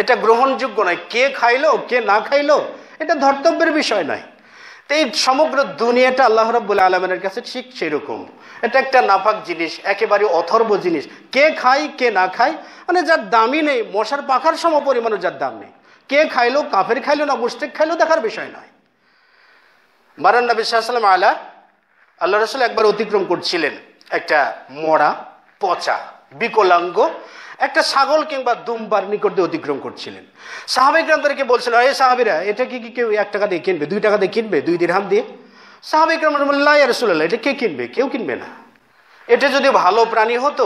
এটা গ্রহণযোগ্য নয় কে খাইলো কে না খাইলো এটা ধর্তব্যের বিষয় নয় এই সমগ্র দুনিয়াটা আল্লাহ রব্বুল আলমের কাছে ঠিক সেরকম এটা একটা নাফাক জিনিস একেবারে অথর্ব জিনিস কে খায় কে না খায় মানে যার দামই নেই মশার পাখার সম পরিমাণে যার দাম নেই কে খাইলো কাফের খাইলো না মুস্তেক খাইলো দেখার বিষয় নয় মারান নবী সাল্লাম আলা আল্লাহ রসুল একবার অতিক্রম করছিলেন একটা মরা পচা বিকলাঙ্গ একটা ছাগল কিংবা দুমবার নিকট দিয়ে অতিক্রম করছিলেন সাহাবিক রামদেরকে বলছিল এ সাহাবিরা এটা কি কেউ এক টাকা দিয়ে কিনবে দুই টাকা দিয়ে কিনবে দুই হাম দিয়ে সাহাবিক গ্রামরা বললেন রসুল্লাহ এটা কে কিনবে কেউ কিনবে না এটা যদি ভালো প্রাণী হতো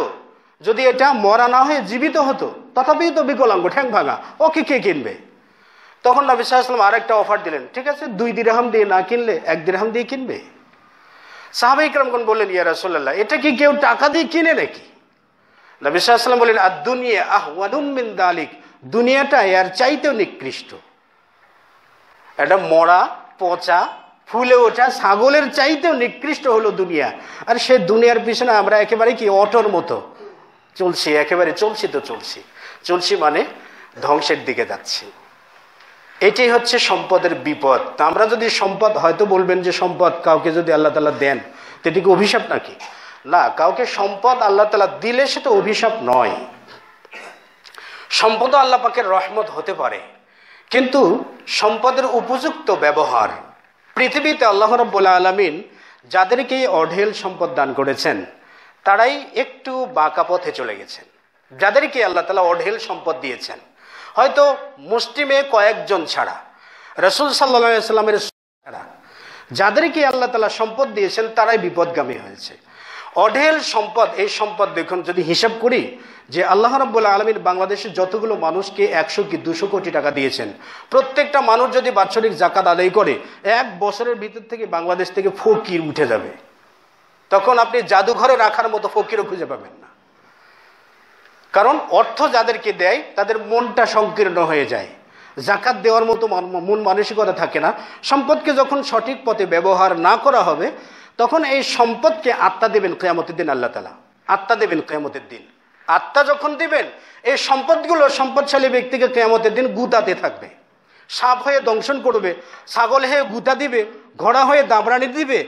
যদি এটা মরা না হয়ে জীবিত হতো তথাপি তো বিকলাঙ্গ ঠ্যাং ভাঙা ওকে কে কিনবে তখন নবী সাহাশালাম আরেকটা অফার দিলেন ঠিক আছে দুই হাম দিয়ে না কিনলে এক দিন হাম দিয়ে কিনবে সাহাবিক রামগণ বললেন ইয়া রসোল্লাহ এটা কি কেউ টাকা দিয়ে কিনে নাকি নবিসাম বলেন আর দুনিয়া আহ ওয়ালুমিন দালিক দুনিয়াটা এর চাইতেও নিকৃষ্ট এটা মরা পচা ফুলে ওঠা ছাগলের চাইতেও নিকৃষ্ট হলো দুনিয়া আর সে দুনিয়ার পিছনে আমরা একেবারে কি অটোর মতো চলছি একেবারে চলছি তো চলছি চলছি মানে ধ্বংসের দিকে যাচ্ছি এটাই হচ্ছে সম্পদের বিপদ আমরা যদি সম্পদ হয়তো বলবেন যে সম্পদ কাউকে যদি আল্লাহ তালা দেন তেটিকে অভিশাপ নাকি না কাউকে সম্পদ আল্লাহ তালা দিলে সে তো অভিশাপ নয় সম্পদ আল্লাহ পাকের রহমত হতে পারে কিন্তু সম্পদের উপযুক্ত ব্যবহার পৃথিবীতে আল্লাহ রব্বুল আলমিন যাদেরকে অঢেল সম্পদ দান করেছেন তারাই একটু বাঁকা পথে চলে গেছেন যাদেরকে আল্লাহ তালা অঢেল সম্পদ দিয়েছেন হয়তো মুসলিমে কয়েকজন ছাড়া রসুল সাল্লা সাল্লামের ছাড়া যাদেরকে আল্লাহ তালা সম্পদ দিয়েছেন তারাই বিপদগামী হয়েছে অঢেল সম্পদ এই সম্পদ দেখুন যদি হিসাব করি যে আল্লাহ রব্বুল আলমিন বাংলাদেশের যতগুলো মানুষকে একশো কি দুশো কোটি টাকা দিয়েছেন প্রত্যেকটা মানুষ যদি বাৎসরিক জাকাত আদায় করে এক বছরের ভিতর থেকে বাংলাদেশ থেকে ফকির উঠে যাবে তখন আপনি জাদুঘরে রাখার মতো ফকিরও খুঁজে পাবেন না কারণ অর্থ যাদেরকে দেয় তাদের মনটা সংকীর্ণ হয়ে যায় জাকাত দেওয়ার মতো মন মানসিকতা থাকে না সম্পদকে যখন সঠিক পথে ব্যবহার না করা হবে তখন এই সম্পদকে আত্মা দেবেন কেয়ামতের দিন আল্লাহ তালা আত্মা দেবেন কেয়ামতের দিন আত্মা যখন দিবেন এই সম্পদগুলো সম্পদশালী ব্যক্তিকে কেয়ামতের দিন গুতাতে থাকবে সাপ হয়ে দংশন করবে ছাগল হয়ে গুতা দিবে ঘোড়া হয়ে দাবরানি দিবে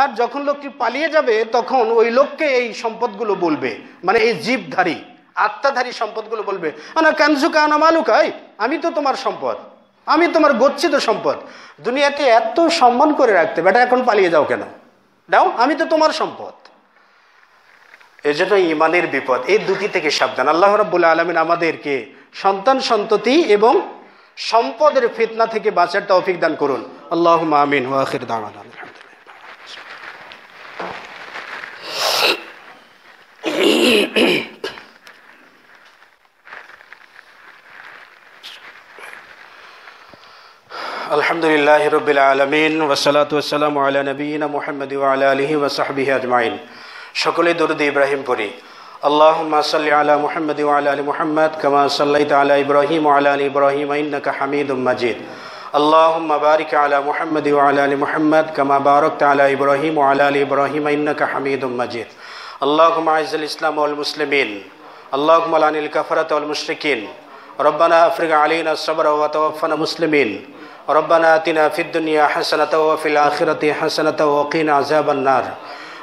আর যখন লোকটি পালিয়ে যাবে তখন ওই লোককে এই সম্পদগুলো বলবে মানে এই জীবধারী আত্মাধারী সম্পদগুলো বলবে না কানজুকা মালুক মালুকাই আমি তো তোমার সম্পদ আমি তোমার গচ্ছিত সম্পদ দুনিয়াতে এত সম্মান করে রাখতে বেটা এখন পালিয়ে যাও কেন দাও আমি তো তোমার সম্পদ জন্য ইমানের বিপদ এই দুটি থেকে সাবধান আল্লাহ রব্বুল আলমিন আমাদেরকে সন্তান সন্ততি এবং সম্পদের ফিতনা থেকে বাঁচার তৌফিক দান করুন আল্লাহ আমিন ওয়াখির الحمد لله رب العالمين والصلاة والسلام على نبينا محمد وعلى آله وصحبه أجمعين شكرا درد إبراهيم بوري اللهم صل على محمد وعلى آل محمد كما صليت على إبراهيم وعلى آل إبراهيم إنك حميد مجيد اللهم بارك على محمد وعلى آل محمد كما باركت على إبراهيم وعلى آل إبراهيم إنك حميد مجيد اللهم أعز الإسلام والمسلمين اللهم لعن الكفرة والمشركين ربنا أفرغ علينا الصبر وتوفنا مسلمين ربنا آتنا في الدنيا حسنة وفي الآخرة حسنة وقنا عذاب النار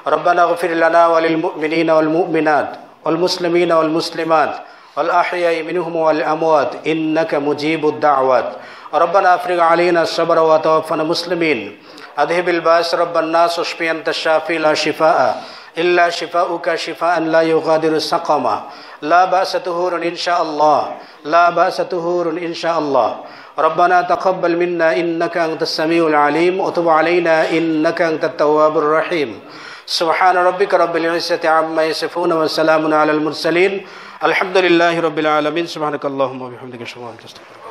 ربنا اغفر لنا وللمؤمنين والمؤمنات والمسلمين والمسلمات والأحياء منهم والأموات إنك مجيب الدعوات ربنا أفرغ علينا الصبر وتوفنا مسلمين أذهب الباس رب الناس اشفي أنت الشافي لا شفاء إلا شفاؤك شفاء لا يغادر سقما لا بأس تهور إن شاء الله لا بأس تهور إن شاء الله ربنا تقبل منا إنك أنت السميع العليم وتب علينا إنك أنت التواب الرحيم سبحان ربك رب العزة عما يصفون وسلام على المرسلين الحمد لله رب العالمين سبحانك اللهم وبحمدك أشهد أن لا إله إلا أنت